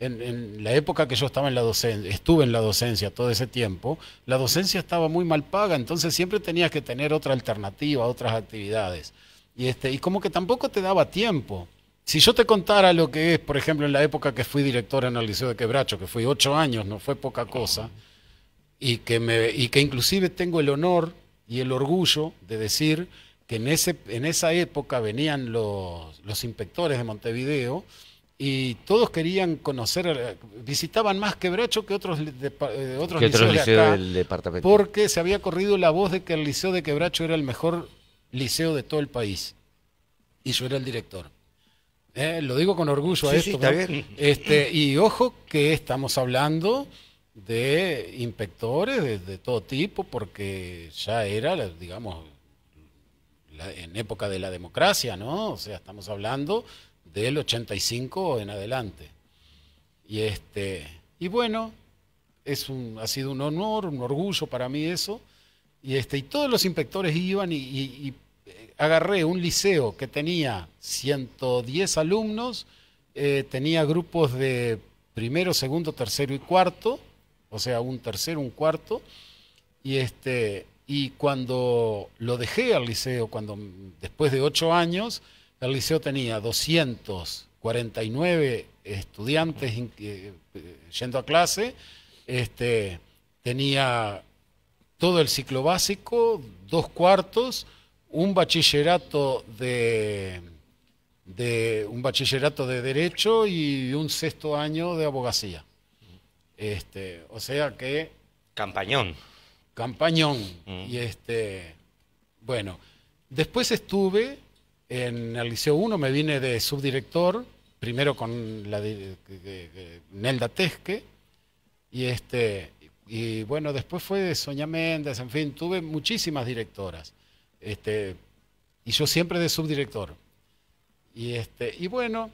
en, la época que yo estaba en la docencia, estuve en la docencia todo ese tiempo, la docencia estaba muy mal paga, entonces siempre tenías que tener otra alternativa, otras actividades. Y, este, y como que tampoco te daba tiempo. Si yo te contara lo que es, por ejemplo, en la época que fui director en el Liceo de Quebracho, que fui ocho años, no fue poca cosa, y que, me, y que inclusive tengo el honor y el orgullo de decir que en, ese, en esa época venían los, los inspectores de Montevideo y todos querían conocer, visitaban más Quebracho que otros, eh, otros liceos del departamento. Porque se había corrido la voz de que el liceo de Quebracho era el mejor liceo de todo el país. Y yo era el director. Eh, lo digo con orgullo a esto. Este, y ojo que estamos hablando de inspectores de todo tipo, porque ya era, digamos, en época de la democracia, ¿no? O sea, estamos hablando del 85 en adelante. Y, este, y bueno, es un, ha sido un honor, un orgullo para mí eso. Y, este, y todos los inspectores iban y, eh, agarré un liceo que tenía 110 alumnos, eh, tenía grupos de primero, segundo, tercero y cuarto, o sea, un tercero, un cuarto, y, este, y cuando lo dejé al liceo, cuando después de ocho años, el liceo tenía 249 estudiantes eh, yendo a clase, este, tenía todo el ciclo básico, dos cuartos, un bachillerato de, un bachillerato de derecho y un sexto año de abogacía. Este, o sea que campañón. Campañón. Mm. Y este, bueno, después estuve en el Liceo 1, me vine de subdirector, primero con la Nelda Tesque, y este, y bueno, después fue de Soña Méndez, en fin, tuve muchísimas directoras. Este, y yo siempre de subdirector. Y este, y bueno,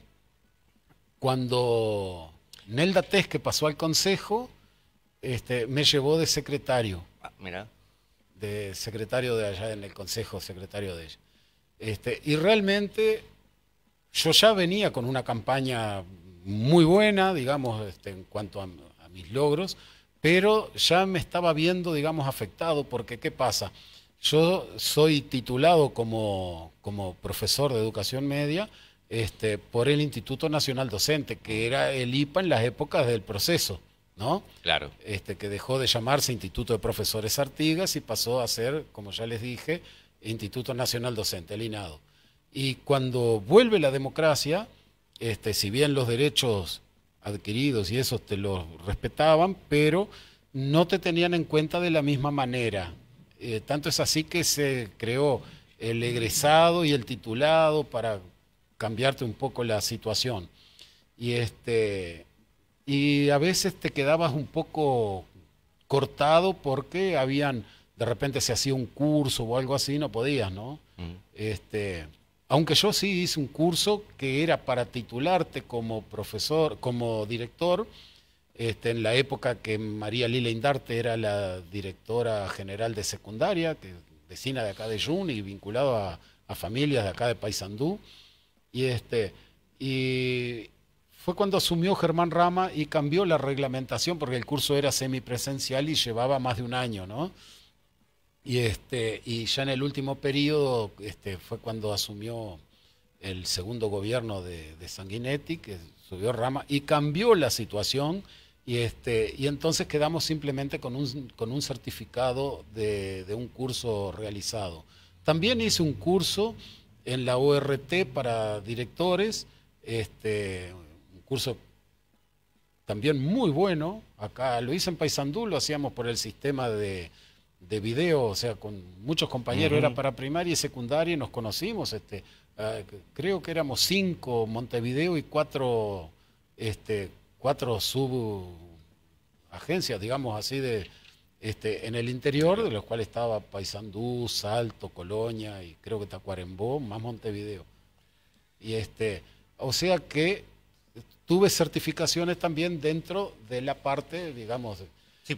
cuando Nelda Tesque pasó al consejo, este, me llevó de secretario. Ah, de secretario de allá en el consejo, secretario de ella. Este, y realmente yo ya venía con una campaña muy buena, digamos, este, en cuanto a, mis logros, pero ya me estaba viendo, digamos, afectado, porque ¿qué pasa? Yo soy titulado como, como profesor de educación media este, por el Instituto Nacional Docente, que era el IPA en las épocas del proceso. Claro. Este, que dejó de llamarse Instituto de Profesores Artigas y pasó a ser, como ya les dije, Instituto Nacional Docente, el INADO. Y cuando vuelve la democracia, este, si bien los derechos adquiridos y esos te los respetaban, pero no te tenían en cuenta de la misma manera. Eh, tanto es así que se creó el egresado y el titulado para cambiarte un poco la situación. Y este, y a veces te quedabas un poco cortado porque habían, de repente se hacía un curso o algo así, no podías, ¿no? Este, aunque yo sí hice un curso que era para titularte como profesor, como director, este, en la época que María Lila Indarte era la directora general de secundaria, que, vecina de acá de Juni, y vinculado a, familias de acá de Paysandú. Y, este, y, fue cuando asumió Germán Rama y cambió la reglamentación porque el curso era semipresencial y llevaba más de un año, ¿no? Y, este, y ya en el último periodo este, fue cuando asumió el segundo gobierno de, Sanguinetti, que subió Rama, y cambió la situación. Y, este, y entonces quedamos simplemente con un, con un certificado de, de, un curso realizado. También hice un curso en la ORT para directores, este, curso también muy bueno. Acá lo hice en Paysandú, lo hacíamos por el sistema de, de video, o sea, con muchos compañeros, era para primaria y secundaria y nos conocimos. Este, ah, creo que éramos cinco Montevideo y cuatro, este, cuatro subagencias, digamos así, de, este, en el interior, de los cuales estaba Paysandú, Salto, Colonia y creo que Tacuarembó, más Montevideo. Y este, o sea que tuve certificaciones también dentro de la parte, digamos.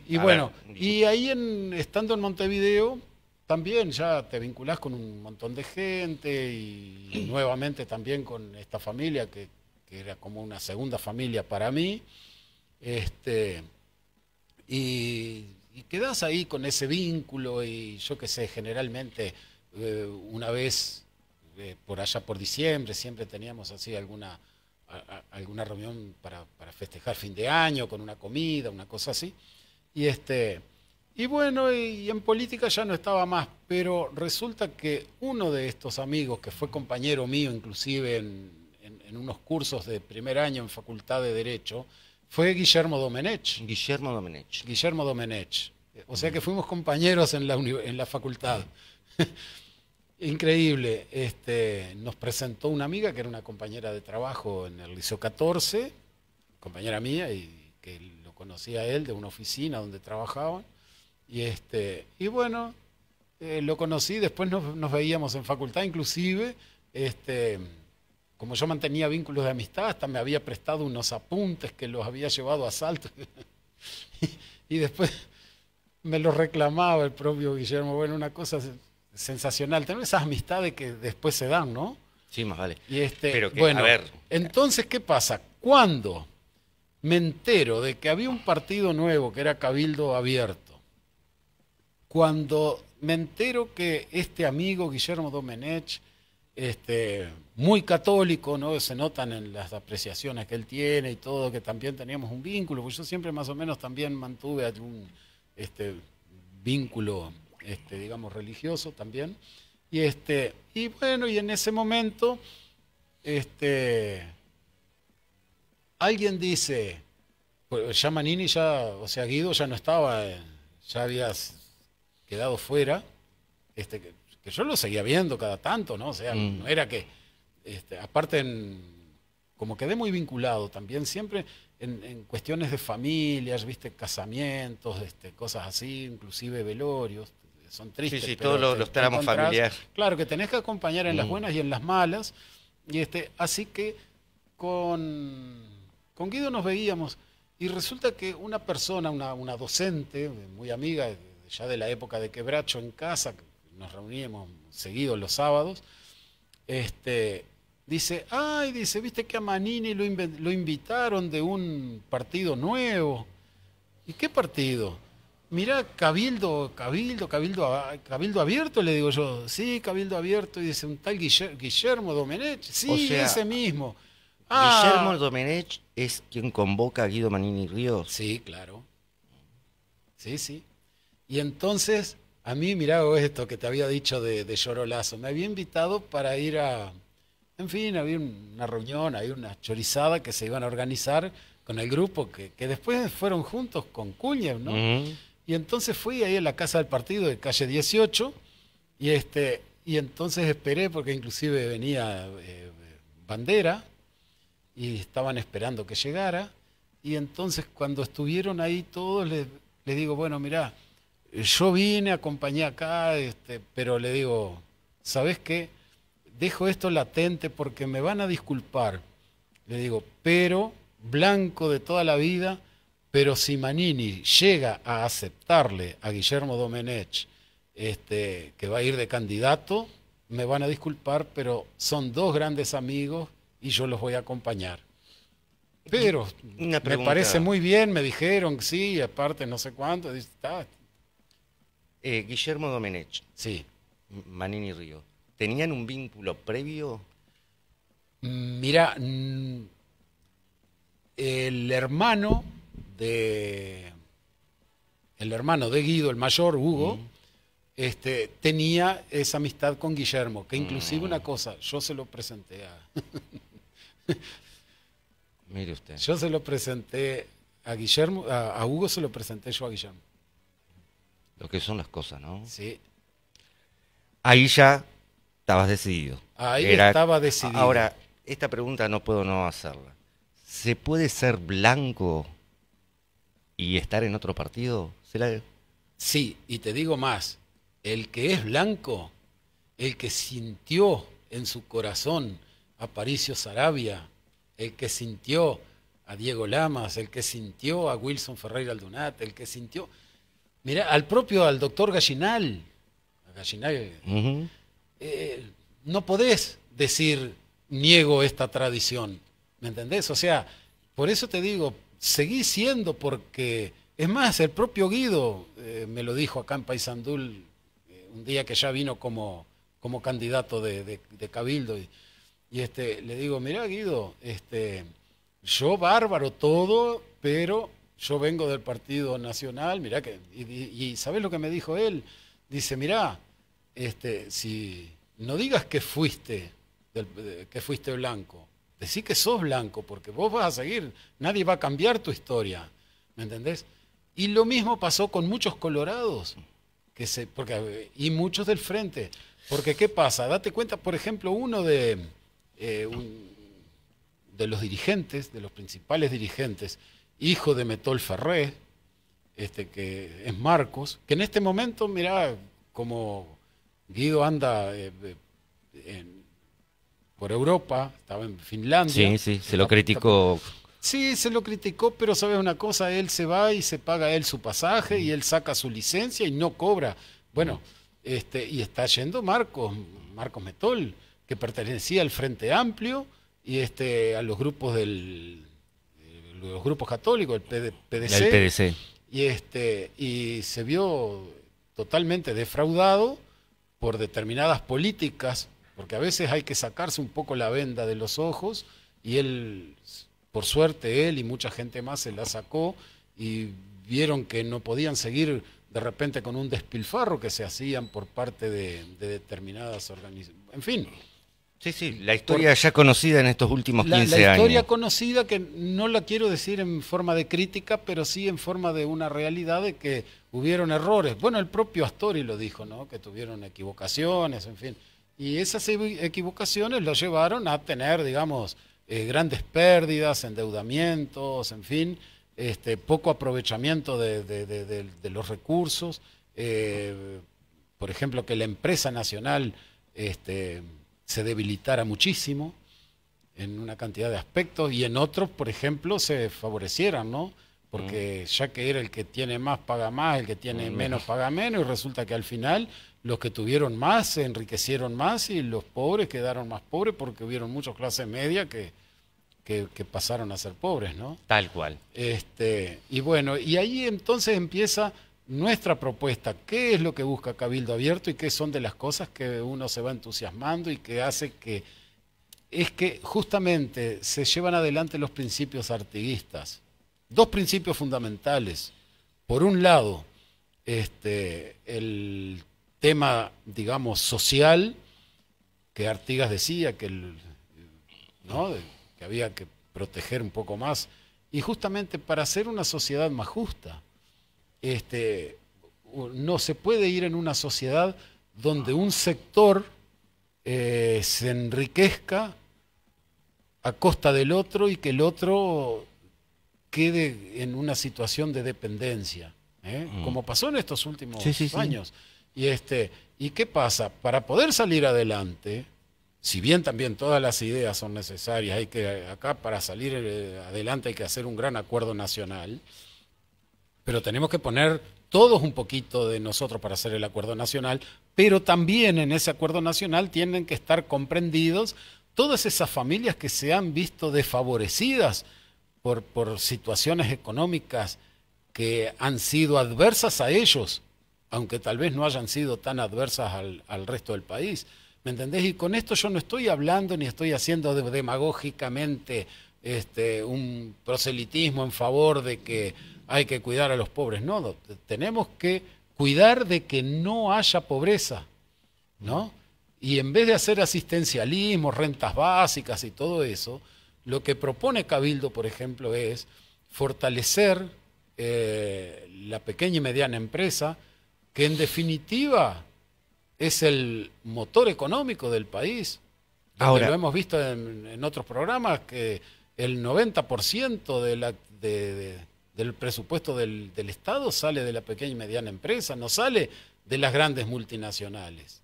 y bueno, y ahí en, estando en Montevideo, también ya te vinculás con un montón de gente y, nuevamente también con esta familia que, era como una segunda familia para mí. Este, y, quedás ahí con ese vínculo y yo qué sé, generalmente eh, una vez eh, por allá por diciembre siempre teníamos así alguna alguna reunión para, para, festejar fin de año, con una comida, una cosa así. Y, este, y bueno, y, en política ya no estaba más, pero resulta que uno de estos amigos, que fue compañero mío inclusive en, en, unos cursos de primer año en Facultad de Derecho, fue Guillermo Domenech. Guillermo Domenech. Guillermo Domenech. O sea que fuimos compañeros en la, en la facultad. Increíble. Este, nos presentó una amiga que era una compañera de trabajo en el Liceo 14, compañera mía, y que lo conocía él de una oficina donde trabajaban. Y, este, y bueno, eh, lo conocí, después nos, veíamos en facultad, inclusive, este, como yo mantenía vínculos de amistad, hasta me había prestado unos apuntes que los había llevado a salto. y, y después me lo reclamaba el propio Guillermo. Bueno, una cosa sensacional. Tener esas amistades que después se dan, ¿no? Sí, más vale. Y este, Pero bueno, entonces, ¿qué pasa? Cuando me entero de que había un partido nuevo que era Cabildo Abierto, cuando me entero que este amigo Guillermo Domenech, este, muy católico, ¿no? Se notan en las apreciaciones que él tiene y todo, que también teníamos un vínculo, porque yo siempre más o menos también mantuve algún este, vínculo este, digamos, religioso también. Y, este, y bueno, y en ese momento, este, alguien dice, pues, ya Manini ya, o sea, Guido ya no estaba, ya habías quedado fuera, este, que, yo lo seguía viendo cada tanto, ¿no? O sea, mm. no era que, este, aparte, como quedé muy vinculado también, siempre en, cuestiones de familias, viste, casamientos, este, cosas así, inclusive velorios son tristes. Sí, sí, todos los, tramos familiares. Claro, que tenés que acompañar en las mm. buenas y en las malas. Y este, así que con, con Guido nos veíamos y resulta que una persona, una, docente, muy amiga, eh, ya de la época de Quebracho en casa, nos reuníamos seguidos los sábados, este, dice, ay, dice, viste que a Manini lo, lo invitaron de un partido nuevo. ¿Y qué partido? Mira Cabildo, Cabildo, Cabildo, Cabildo abierto, le digo yo. Sí, Cabildo abierto, y dice un tal Guillermo, Domenech. Sí, ese mismo. Ah. Guillermo Domenech es quien convoca a Guido Manini Ríos. Sí, claro. Sí, sí. Y entonces, a mí, mirá esto que te había dicho de, de Llorolazo. Me había invitado para ir a. En fin, había una reunión, había una chorizada que se iban a organizar con el grupo que, que después fueron juntos con Cúñez, ¿no? Y entonces fui ahí a la casa del partido de calle 18 y, este, y entonces esperé porque inclusive venía eh, bandera y estaban esperando que llegara. Y entonces cuando estuvieron ahí todos les, digo, bueno, mirá, yo vine, acompañé acá, este, pero le digo, ¿sabes qué? Dejo esto latente porque me van a disculpar. Le digo, pero blanco de toda la vida pero si Manini llega a aceptarle a Guillermo Domenech este, que va a ir de candidato, me van a disculpar, pero son dos grandes amigos y yo los voy a acompañar. Pero me parece muy bien, me dijeron, sí, aparte no sé cuánto. Eh, Guillermo Domenech. Sí. Manini Río. ¿Tenían un vínculo previo? Mm, Mira, mm, el hermano de el hermano de Guido, el mayor, Hugo, mm. este, tenía esa amistad con Guillermo, que inclusive mm. una cosa, yo se lo presenté a... Mire usted. Yo se lo presenté a Guillermo, a, Hugo se lo presenté yo a Guillermo. Lo que son las cosas, ¿no? Sí. Ahí ya estabas decidido. Ahí estaba decidido. Ahora, esta pregunta no puedo no hacerla. ¿Se puede ser blanco y estar en otro partido. Sí, y te digo más, el que es blanco, el que sintió en su corazón a Paricio Sarabia, el que sintió a Diego Lamas, el que sintió a Wilson Ferreira Aldunat, el que sintió, mira, al propio, al doctor Gallinal, a eh, no podés decir niego esta tradición, ¿me entendés? O sea, por eso te digo, seguí siendo porque, es más, el propio Guido eh, me lo dijo acá en Paysandul eh, un día que ya vino como, como candidato de, Cabildo. Y, este, le digo, mirá Guido, este, yo bárbaro todo, pero yo vengo del Partido Nacional, mira que... Y, y, lo que me dijo él? Dice, mirá, este, si no digas que fuiste, que fuiste blanco, sí que sos blanco, porque vos vas a seguir, nadie va a cambiar tu historia. ¿Me entendés? Y lo mismo pasó con muchos colorados que se, porque, y muchos del frente. Porque, ¿qué pasa? Date cuenta, por ejemplo, uno de, eh, de los dirigentes, de los principales dirigentes, hijo de Metol Ferré, este, que es Marcos, que en este momento, mirá, como Guido anda eh, eh, en, por Europa, estaba en Finlandia. Sí, sí, se lo criticó. Sí, se lo criticó, pero sabes una cosa, él se va y se paga él su pasaje y él saca su licencia y no cobra. Bueno, este, y está yendo Marcos, Marcos Metol, que pertenecía al Frente Amplio y este, a los grupos del los grupos católicos, el PDC, Y este, y se vio totalmente defraudado por determinadas políticas porque a veces hay que sacarse un poco la venda de los ojos y él, por suerte él y mucha gente más se la sacó y vieron que no podían seguir de repente con un despilfarro que se hacían por parte de, determinadas organizaciones. En fin. Sí, sí, la historia ya conocida en estos últimos 15 años. La, historia conocida que no la quiero decir en forma de crítica, pero sí en forma de una realidad de que hubieron errores. Bueno, el propio Astori lo dijo, ¿no? Que tuvieron equivocaciones, en fin. Y esas equivocaciones lo llevaron a tener, digamos, eh, grandes pérdidas, endeudamientos, en fin, este, poco aprovechamiento de, los recursos. Eh, por ejemplo, que la empresa nacional este, se debilitara muchísimo en una cantidad de aspectos y en otros, por ejemplo, se favorecieran, ¿no? Porque mm. ya que era el que tiene más paga más, el que tiene mm. menos paga menos, y resulta que al final los que tuvieron más se enriquecieron más y los pobres quedaron más pobres porque hubieron muchas clases medias que, pasaron a ser pobres, ¿no? Tal cual. Este, y bueno, y ahí entonces empieza nuestra propuesta. ¿Qué es lo que busca Cabildo Abierto y qué son de las cosas que uno se va entusiasmando y que hace que... Es que justamente se llevan adelante los principios artiguistas. Dos principios fundamentales. Por un lado, este, el tema, digamos, social, que Artigas decía que, que había que proteger un poco más, y justamente para hacer una sociedad más justa. Este, no se puede ir en una sociedad donde un sector eh, se enriquezca a costa del otro y que el otro quede en una situación de dependencia, ¿eh? mm. como pasó en estos últimos años. Y, este, ¿Y qué pasa? Para poder salir adelante, si bien también todas las ideas son necesarias, hay que, acá para salir eh, adelante hay que hacer un gran acuerdo nacional, pero tenemos que poner todos un poquito de nosotros para hacer el acuerdo nacional, pero también en ese acuerdo nacional tienen que estar comprendidos todas esas familias que se han visto desfavorecidas por, por situaciones económicas que han sido adversas a ellos aunque tal vez no hayan sido tan adversas al, resto del país. ¿Me entendés? Y con esto yo no estoy hablando ni estoy haciendo demagógicamente este, un proselitismo en favor de que hay que cuidar a los pobres. No, tenemos que cuidar de que no haya pobreza, ¿no? Y en vez de hacer asistencialismo, rentas básicas y todo eso, lo que propone Cabildo, por ejemplo, es fortalecer eh, la pequeña y mediana empresa, que en definitiva es el motor económico del país. Ahora lo hemos visto en, otros programas que el 90% de la, del presupuesto del, Estado sale de la pequeña y mediana empresa, no sale de las grandes multinacionales.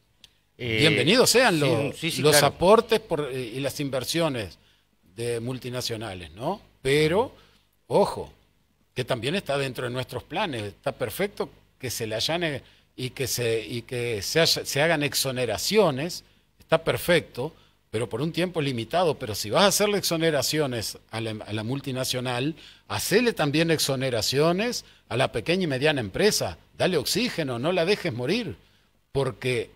Eh, Bienvenidos sean los, los aportes eh, y las inversiones de multinacionales, ¿no? Pero, ojo, que también está dentro de nuestros planes, está perfecto que se le allane eh, y que se, y que se, hagan exoneraciones, está perfecto, pero por un tiempo limitado. Pero si vas a hacerle exoneraciones a la, multinacional, hacele también exoneraciones a la pequeña y mediana empresa. Dale oxígeno, no la dejes morir, porque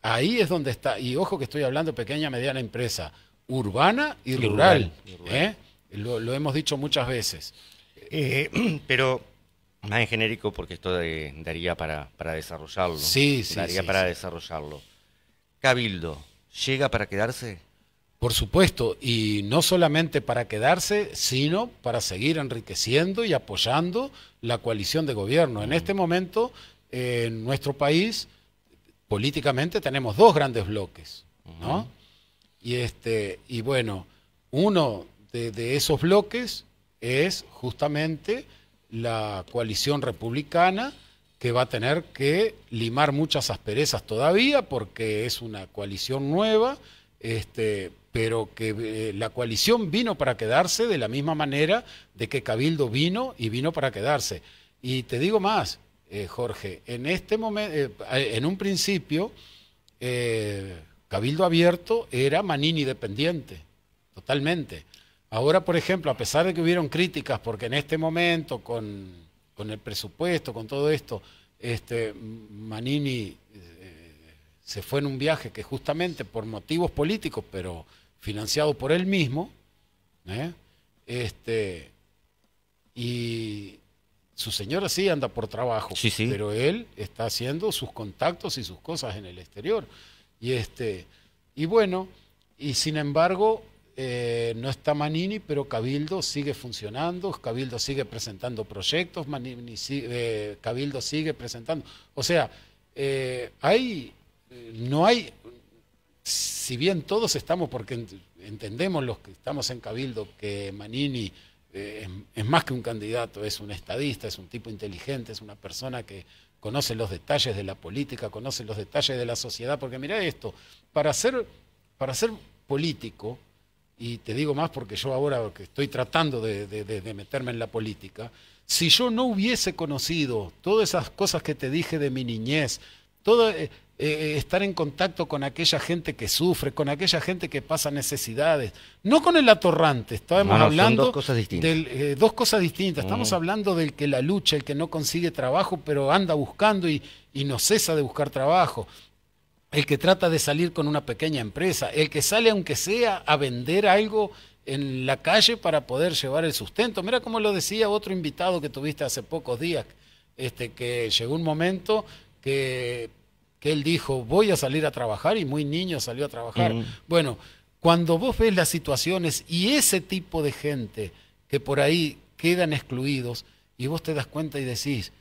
ahí es donde está. Y ojo que estoy hablando pequeña y mediana empresa, urbana y rural. ¿eh? Lo, hemos dicho muchas veces. Eh, pero más en genérico porque esto daría para, desarrollarlo. Sí, sí. Daría para desarrollarlo. Cabildo, ¿llega para quedarse? Por supuesto, y no solamente para quedarse, sino para seguir enriqueciendo y apoyando la coalición de gobierno. En este momento, en nuestro país, políticamente tenemos dos grandes bloques, Y, este, y bueno, uno de esos bloques es justamente la coalición republicana, que va a tener que limar muchas asperezas todavía, porque es una coalición nueva, este, pero que eh, la coalición vino para quedarse de la misma manera de que Cabildo vino y vino para quedarse. Y te digo más, eh, Jorge, en este momento, eh, en un principio, Cabildo Abierto era Manini dependiente, totalmente. Ahora, por ejemplo, a pesar de que hubieron críticas, porque en este momento, con, el presupuesto, con todo esto, este, Manini eh, se fue en un viaje que justamente por motivos políticos, pero financiado por él mismo, ¿eh? este, y su señora sí anda por trabajo, sí, sí. pero él está haciendo sus contactos y sus cosas en el exterior. Y, este, y bueno, y sin embargo, eh, no está Manini, pero Cabildo sigue funcionando, Cabildo sigue presentando proyectos, Manini, eh, Cabildo sigue presentando. O sea, eh, hay, no hay, si bien todos estamos, porque entendemos los que estamos en Cabildo, que Manini es, más que un candidato, es un estadista, es un tipo inteligente, es una persona que conoce los detalles de la política, conoce los detalles de la sociedad, porque mira esto, para para ser político, y te digo más porque yo ahora que estoy tratando de, meterme en la política, si yo no hubiese conocido todas esas cosas que te dije de mi niñez, todo, eh, eh, estar en contacto con aquella gente que sufre, con aquella gente que pasa necesidades, no con el atorrante, estábamos hablando dos cosas distintas. Eh, dos cosas distintas, estamos mm. hablando del que la lucha, el que no consigue trabajo, pero anda buscando y, y no cesa de buscar trabajo el que trata de salir con una pequeña empresa, el que sale aunque sea a vender algo en la calle para poder llevar el sustento. Mira como lo decía otro invitado que tuviste hace pocos días, este, que llegó un momento que, que él dijo, voy a salir a trabajar y muy niño salió a trabajar. Bueno, cuando vos ves las situaciones y ese tipo de gente que por ahí quedan excluidos y vos te das cuenta y decís,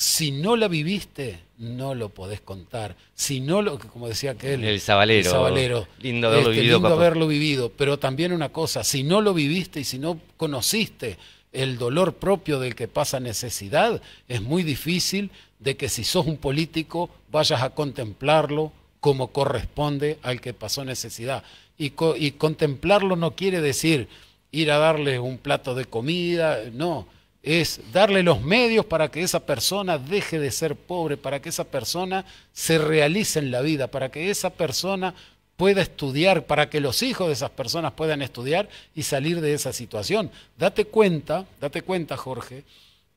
si no la viviste, no lo podés contar. Si no lo, como decía aquel. El sabalero. El sabalero lindo haberlo este, vivido. haberlo vivido. Pero también una cosa, si no lo viviste y si no conociste el dolor propio del que pasa necesidad, es muy difícil de que si sos un político vayas a contemplarlo como corresponde al que pasó necesidad. Y, y contemplarlo no quiere decir ir a darle un plato de comida, no es darle los medios para que esa persona deje de ser pobre, para que esa persona se realice en la vida, para que esa persona pueda estudiar, para que los hijos de esas personas puedan estudiar y salir de esa situación. Date cuenta, date cuenta, Jorge,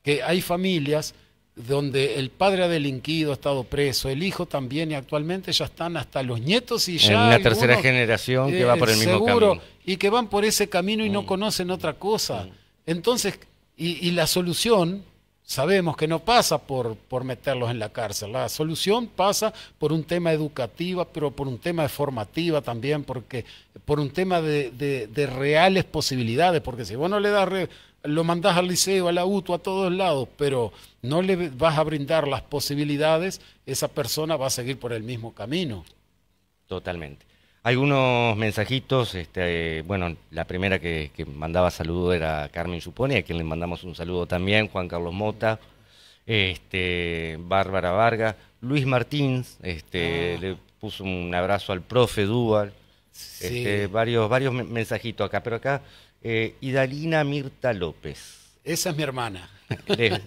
que hay familias donde el padre ha delinquido, ha estado preso, el hijo también, y actualmente ya están hasta los nietos y ya... En la tercera generación que va por el eh, mismo camino. Y que van por ese camino y no mm. conocen otra cosa. Mm. Entonces, y, la solución, sabemos que no pasa por, por meterlos en la cárcel, la solución pasa por un tema educativo, pero por un tema de formativa también, porque por un tema de, de, reales posibilidades, porque si vos no le das... lo mandás al liceo, a la UTU, a todos lados, pero no le vas a brindar las posibilidades, esa persona va a seguir por el mismo camino. Totalmente. Algunos mensajitos, este, bueno, la primera que, mandaba saludo era Carmen Supone, a quien le mandamos un saludo también, Juan Carlos Mota, este, Bárbara Vargas, Luis Martins, este, ah. le puso un abrazo al profe Dual, este, varios, varios mensajitos acá, pero acá, eh, Idalina Mirta López. Esa es mi hermana.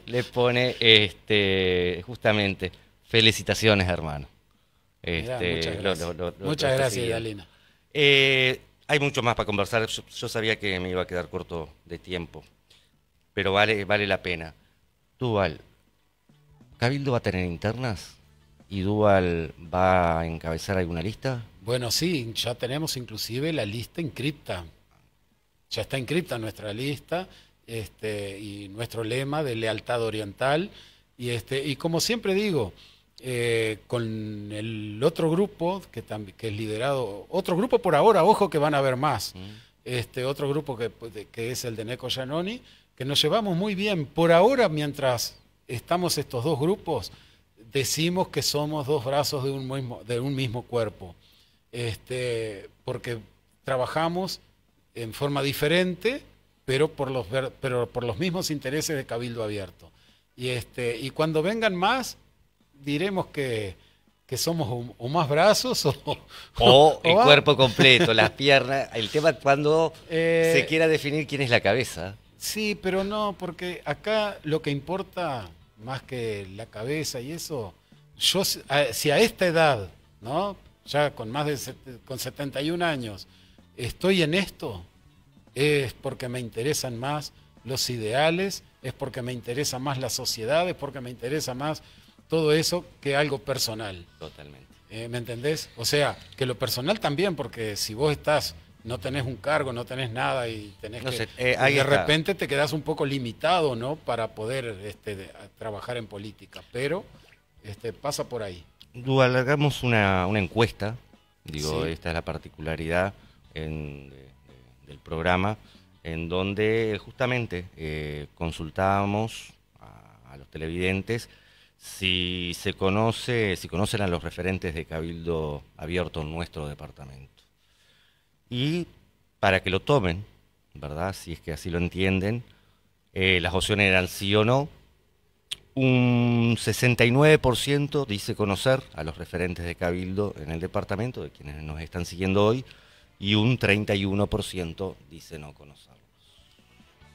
Le, pone este, justamente, felicitaciones hermano. Este, muchas gracias, Dalina. Eh, hay mucho más para conversar. Yo, sabía que me iba a quedar corto de tiempo, pero vale, vale la pena. Dual, ¿Cabildo va a tener internas? ¿Y Dual va a encabezar alguna lista? Bueno, sí, ya tenemos inclusive la lista encripta. Ya está encripta nuestra lista este, y nuestro lema de lealtad oriental. Y, este, y como siempre digo, eh, con el otro grupo que, que es liderado, otro grupo por ahora, ojo que van a haber más, mm. este otro grupo que, pues, que es el de Neko Yanoni que nos llevamos muy bien. Por ahora, mientras estamos estos dos grupos, decimos que somos dos brazos de un mismo, de un mismo cuerpo, este, porque trabajamos en forma diferente, pero por los, pero por los mismos intereses de Cabildo Abierto. Y, este, y cuando vengan más, diremos que, somos o, más brazos o, o, el cuerpo completo, las piernas. El tema es cuando eh, se quiera definir quién es la cabeza. Sí, pero no, porque acá lo que importa más que la cabeza y eso, yo si a esta edad, ¿no? Ya con más de con 71 años, estoy en esto, es porque me interesan más los ideales, es porque me interesa más la sociedad, es porque me interesa más todo eso que algo personal. Totalmente. Eh, ¿Me entendés? O sea, que lo personal también, porque si vos estás, no tenés un cargo, no tenés nada y tenés que... Eh, de repente te quedás un poco limitado, ¿no? Para poder este, trabajar en política, pero este, pasa por ahí. Alargamos una, una encuesta, digo, esta es la particularidad del programa, en donde justamente eh, consultábamos a los televidentes si se conoce, si conocen a los referentes de Cabildo Abierto en nuestro departamento. Y para que lo tomen, ¿verdad? Si es que así lo entienden, eh, las opciones eran sí o no. Un 69% dice conocer a los referentes de Cabildo en el departamento, de quienes nos están siguiendo hoy, y un 31% dice no conocerlos.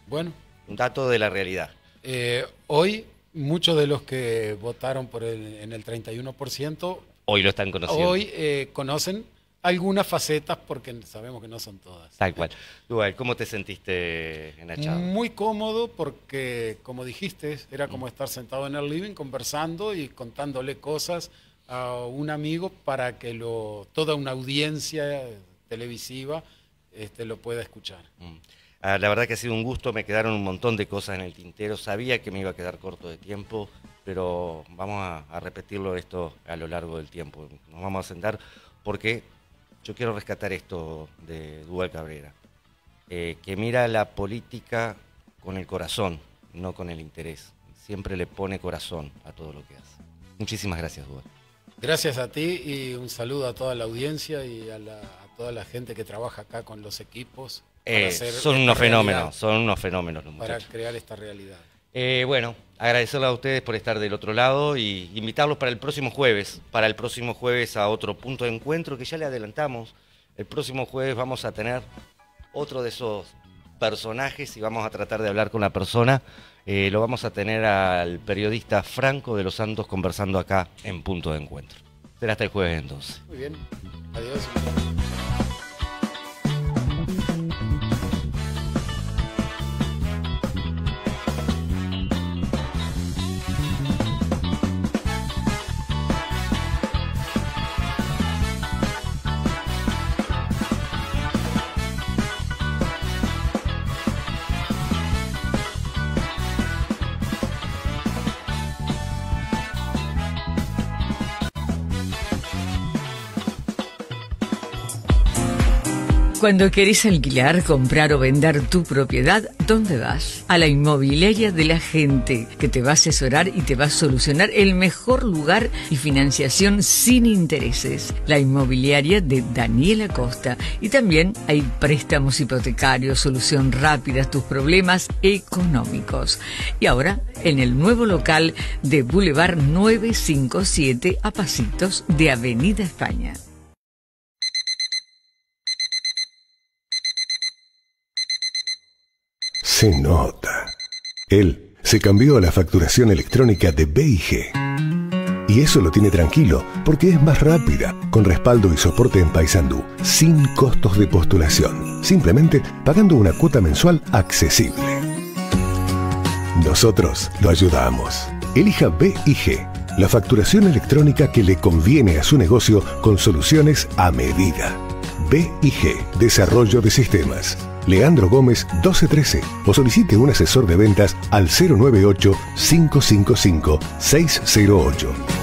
Bueno. Un dato de la realidad. Eh, hoy Muchos de los que votaron por el, en el 31% hoy lo están conociendo. Hoy eh, conocen algunas facetas porque sabemos que no son todas. Tal cual. Dual, ¿cómo te sentiste en charla? Muy cómodo porque, como dijiste, era como mm. estar sentado en el living conversando y contándole cosas a un amigo para que lo, toda una audiencia televisiva este, lo pueda escuchar. Mm. Ah, la verdad que ha sido un gusto, me quedaron un montón de cosas en el tintero, sabía que me iba a quedar corto de tiempo, pero vamos a, repetirlo esto a lo largo del tiempo. Nos vamos a sentar porque yo quiero rescatar esto de Dual Cabrera, eh, que mira la política con el corazón, no con el interés. Siempre le pone corazón a todo lo que hace. Muchísimas gracias, Dual. Gracias a ti y un saludo a toda la audiencia y a, a toda la gente que trabaja acá con los equipos eh, son unos fenómenos, son unos fenómenos los muchachos. Para crear esta realidad. Eh, bueno, agradecerles a ustedes por estar del otro lado y invitarlos para el próximo jueves, para el próximo jueves a otro punto de encuentro que ya le adelantamos. El próximo jueves vamos a tener otro de esos personajes y vamos a tratar de hablar con la persona. Eh, lo vamos a tener al periodista Franco de los Santos conversando acá en Punto de Encuentro. Será hasta el jueves entonces. Muy bien. Adiós. Cuando querés alquilar, comprar o vender tu propiedad, ¿dónde vas? A la inmobiliaria de la gente, que te va a asesorar y te va a solucionar el mejor lugar y financiación sin intereses. La inmobiliaria de Daniela Costa. Y también hay préstamos hipotecarios, solución rápida a tus problemas económicos. Y ahora, en el nuevo local de Boulevard 957 a pasitos de Avenida España. se nota. Él se cambió a la facturación electrónica de BIG. Y eso lo tiene tranquilo, porque es más rápida, con respaldo y soporte en Paysandú, sin costos de postulación, simplemente pagando una cuota mensual accesible. Nosotros lo ayudamos. Elija BIG, la facturación electrónica que le conviene a su negocio con soluciones a medida. BIG, Desarrollo de Sistemas, Leandro Gómez 1213 o solicite un asesor de ventas al 098 555 608.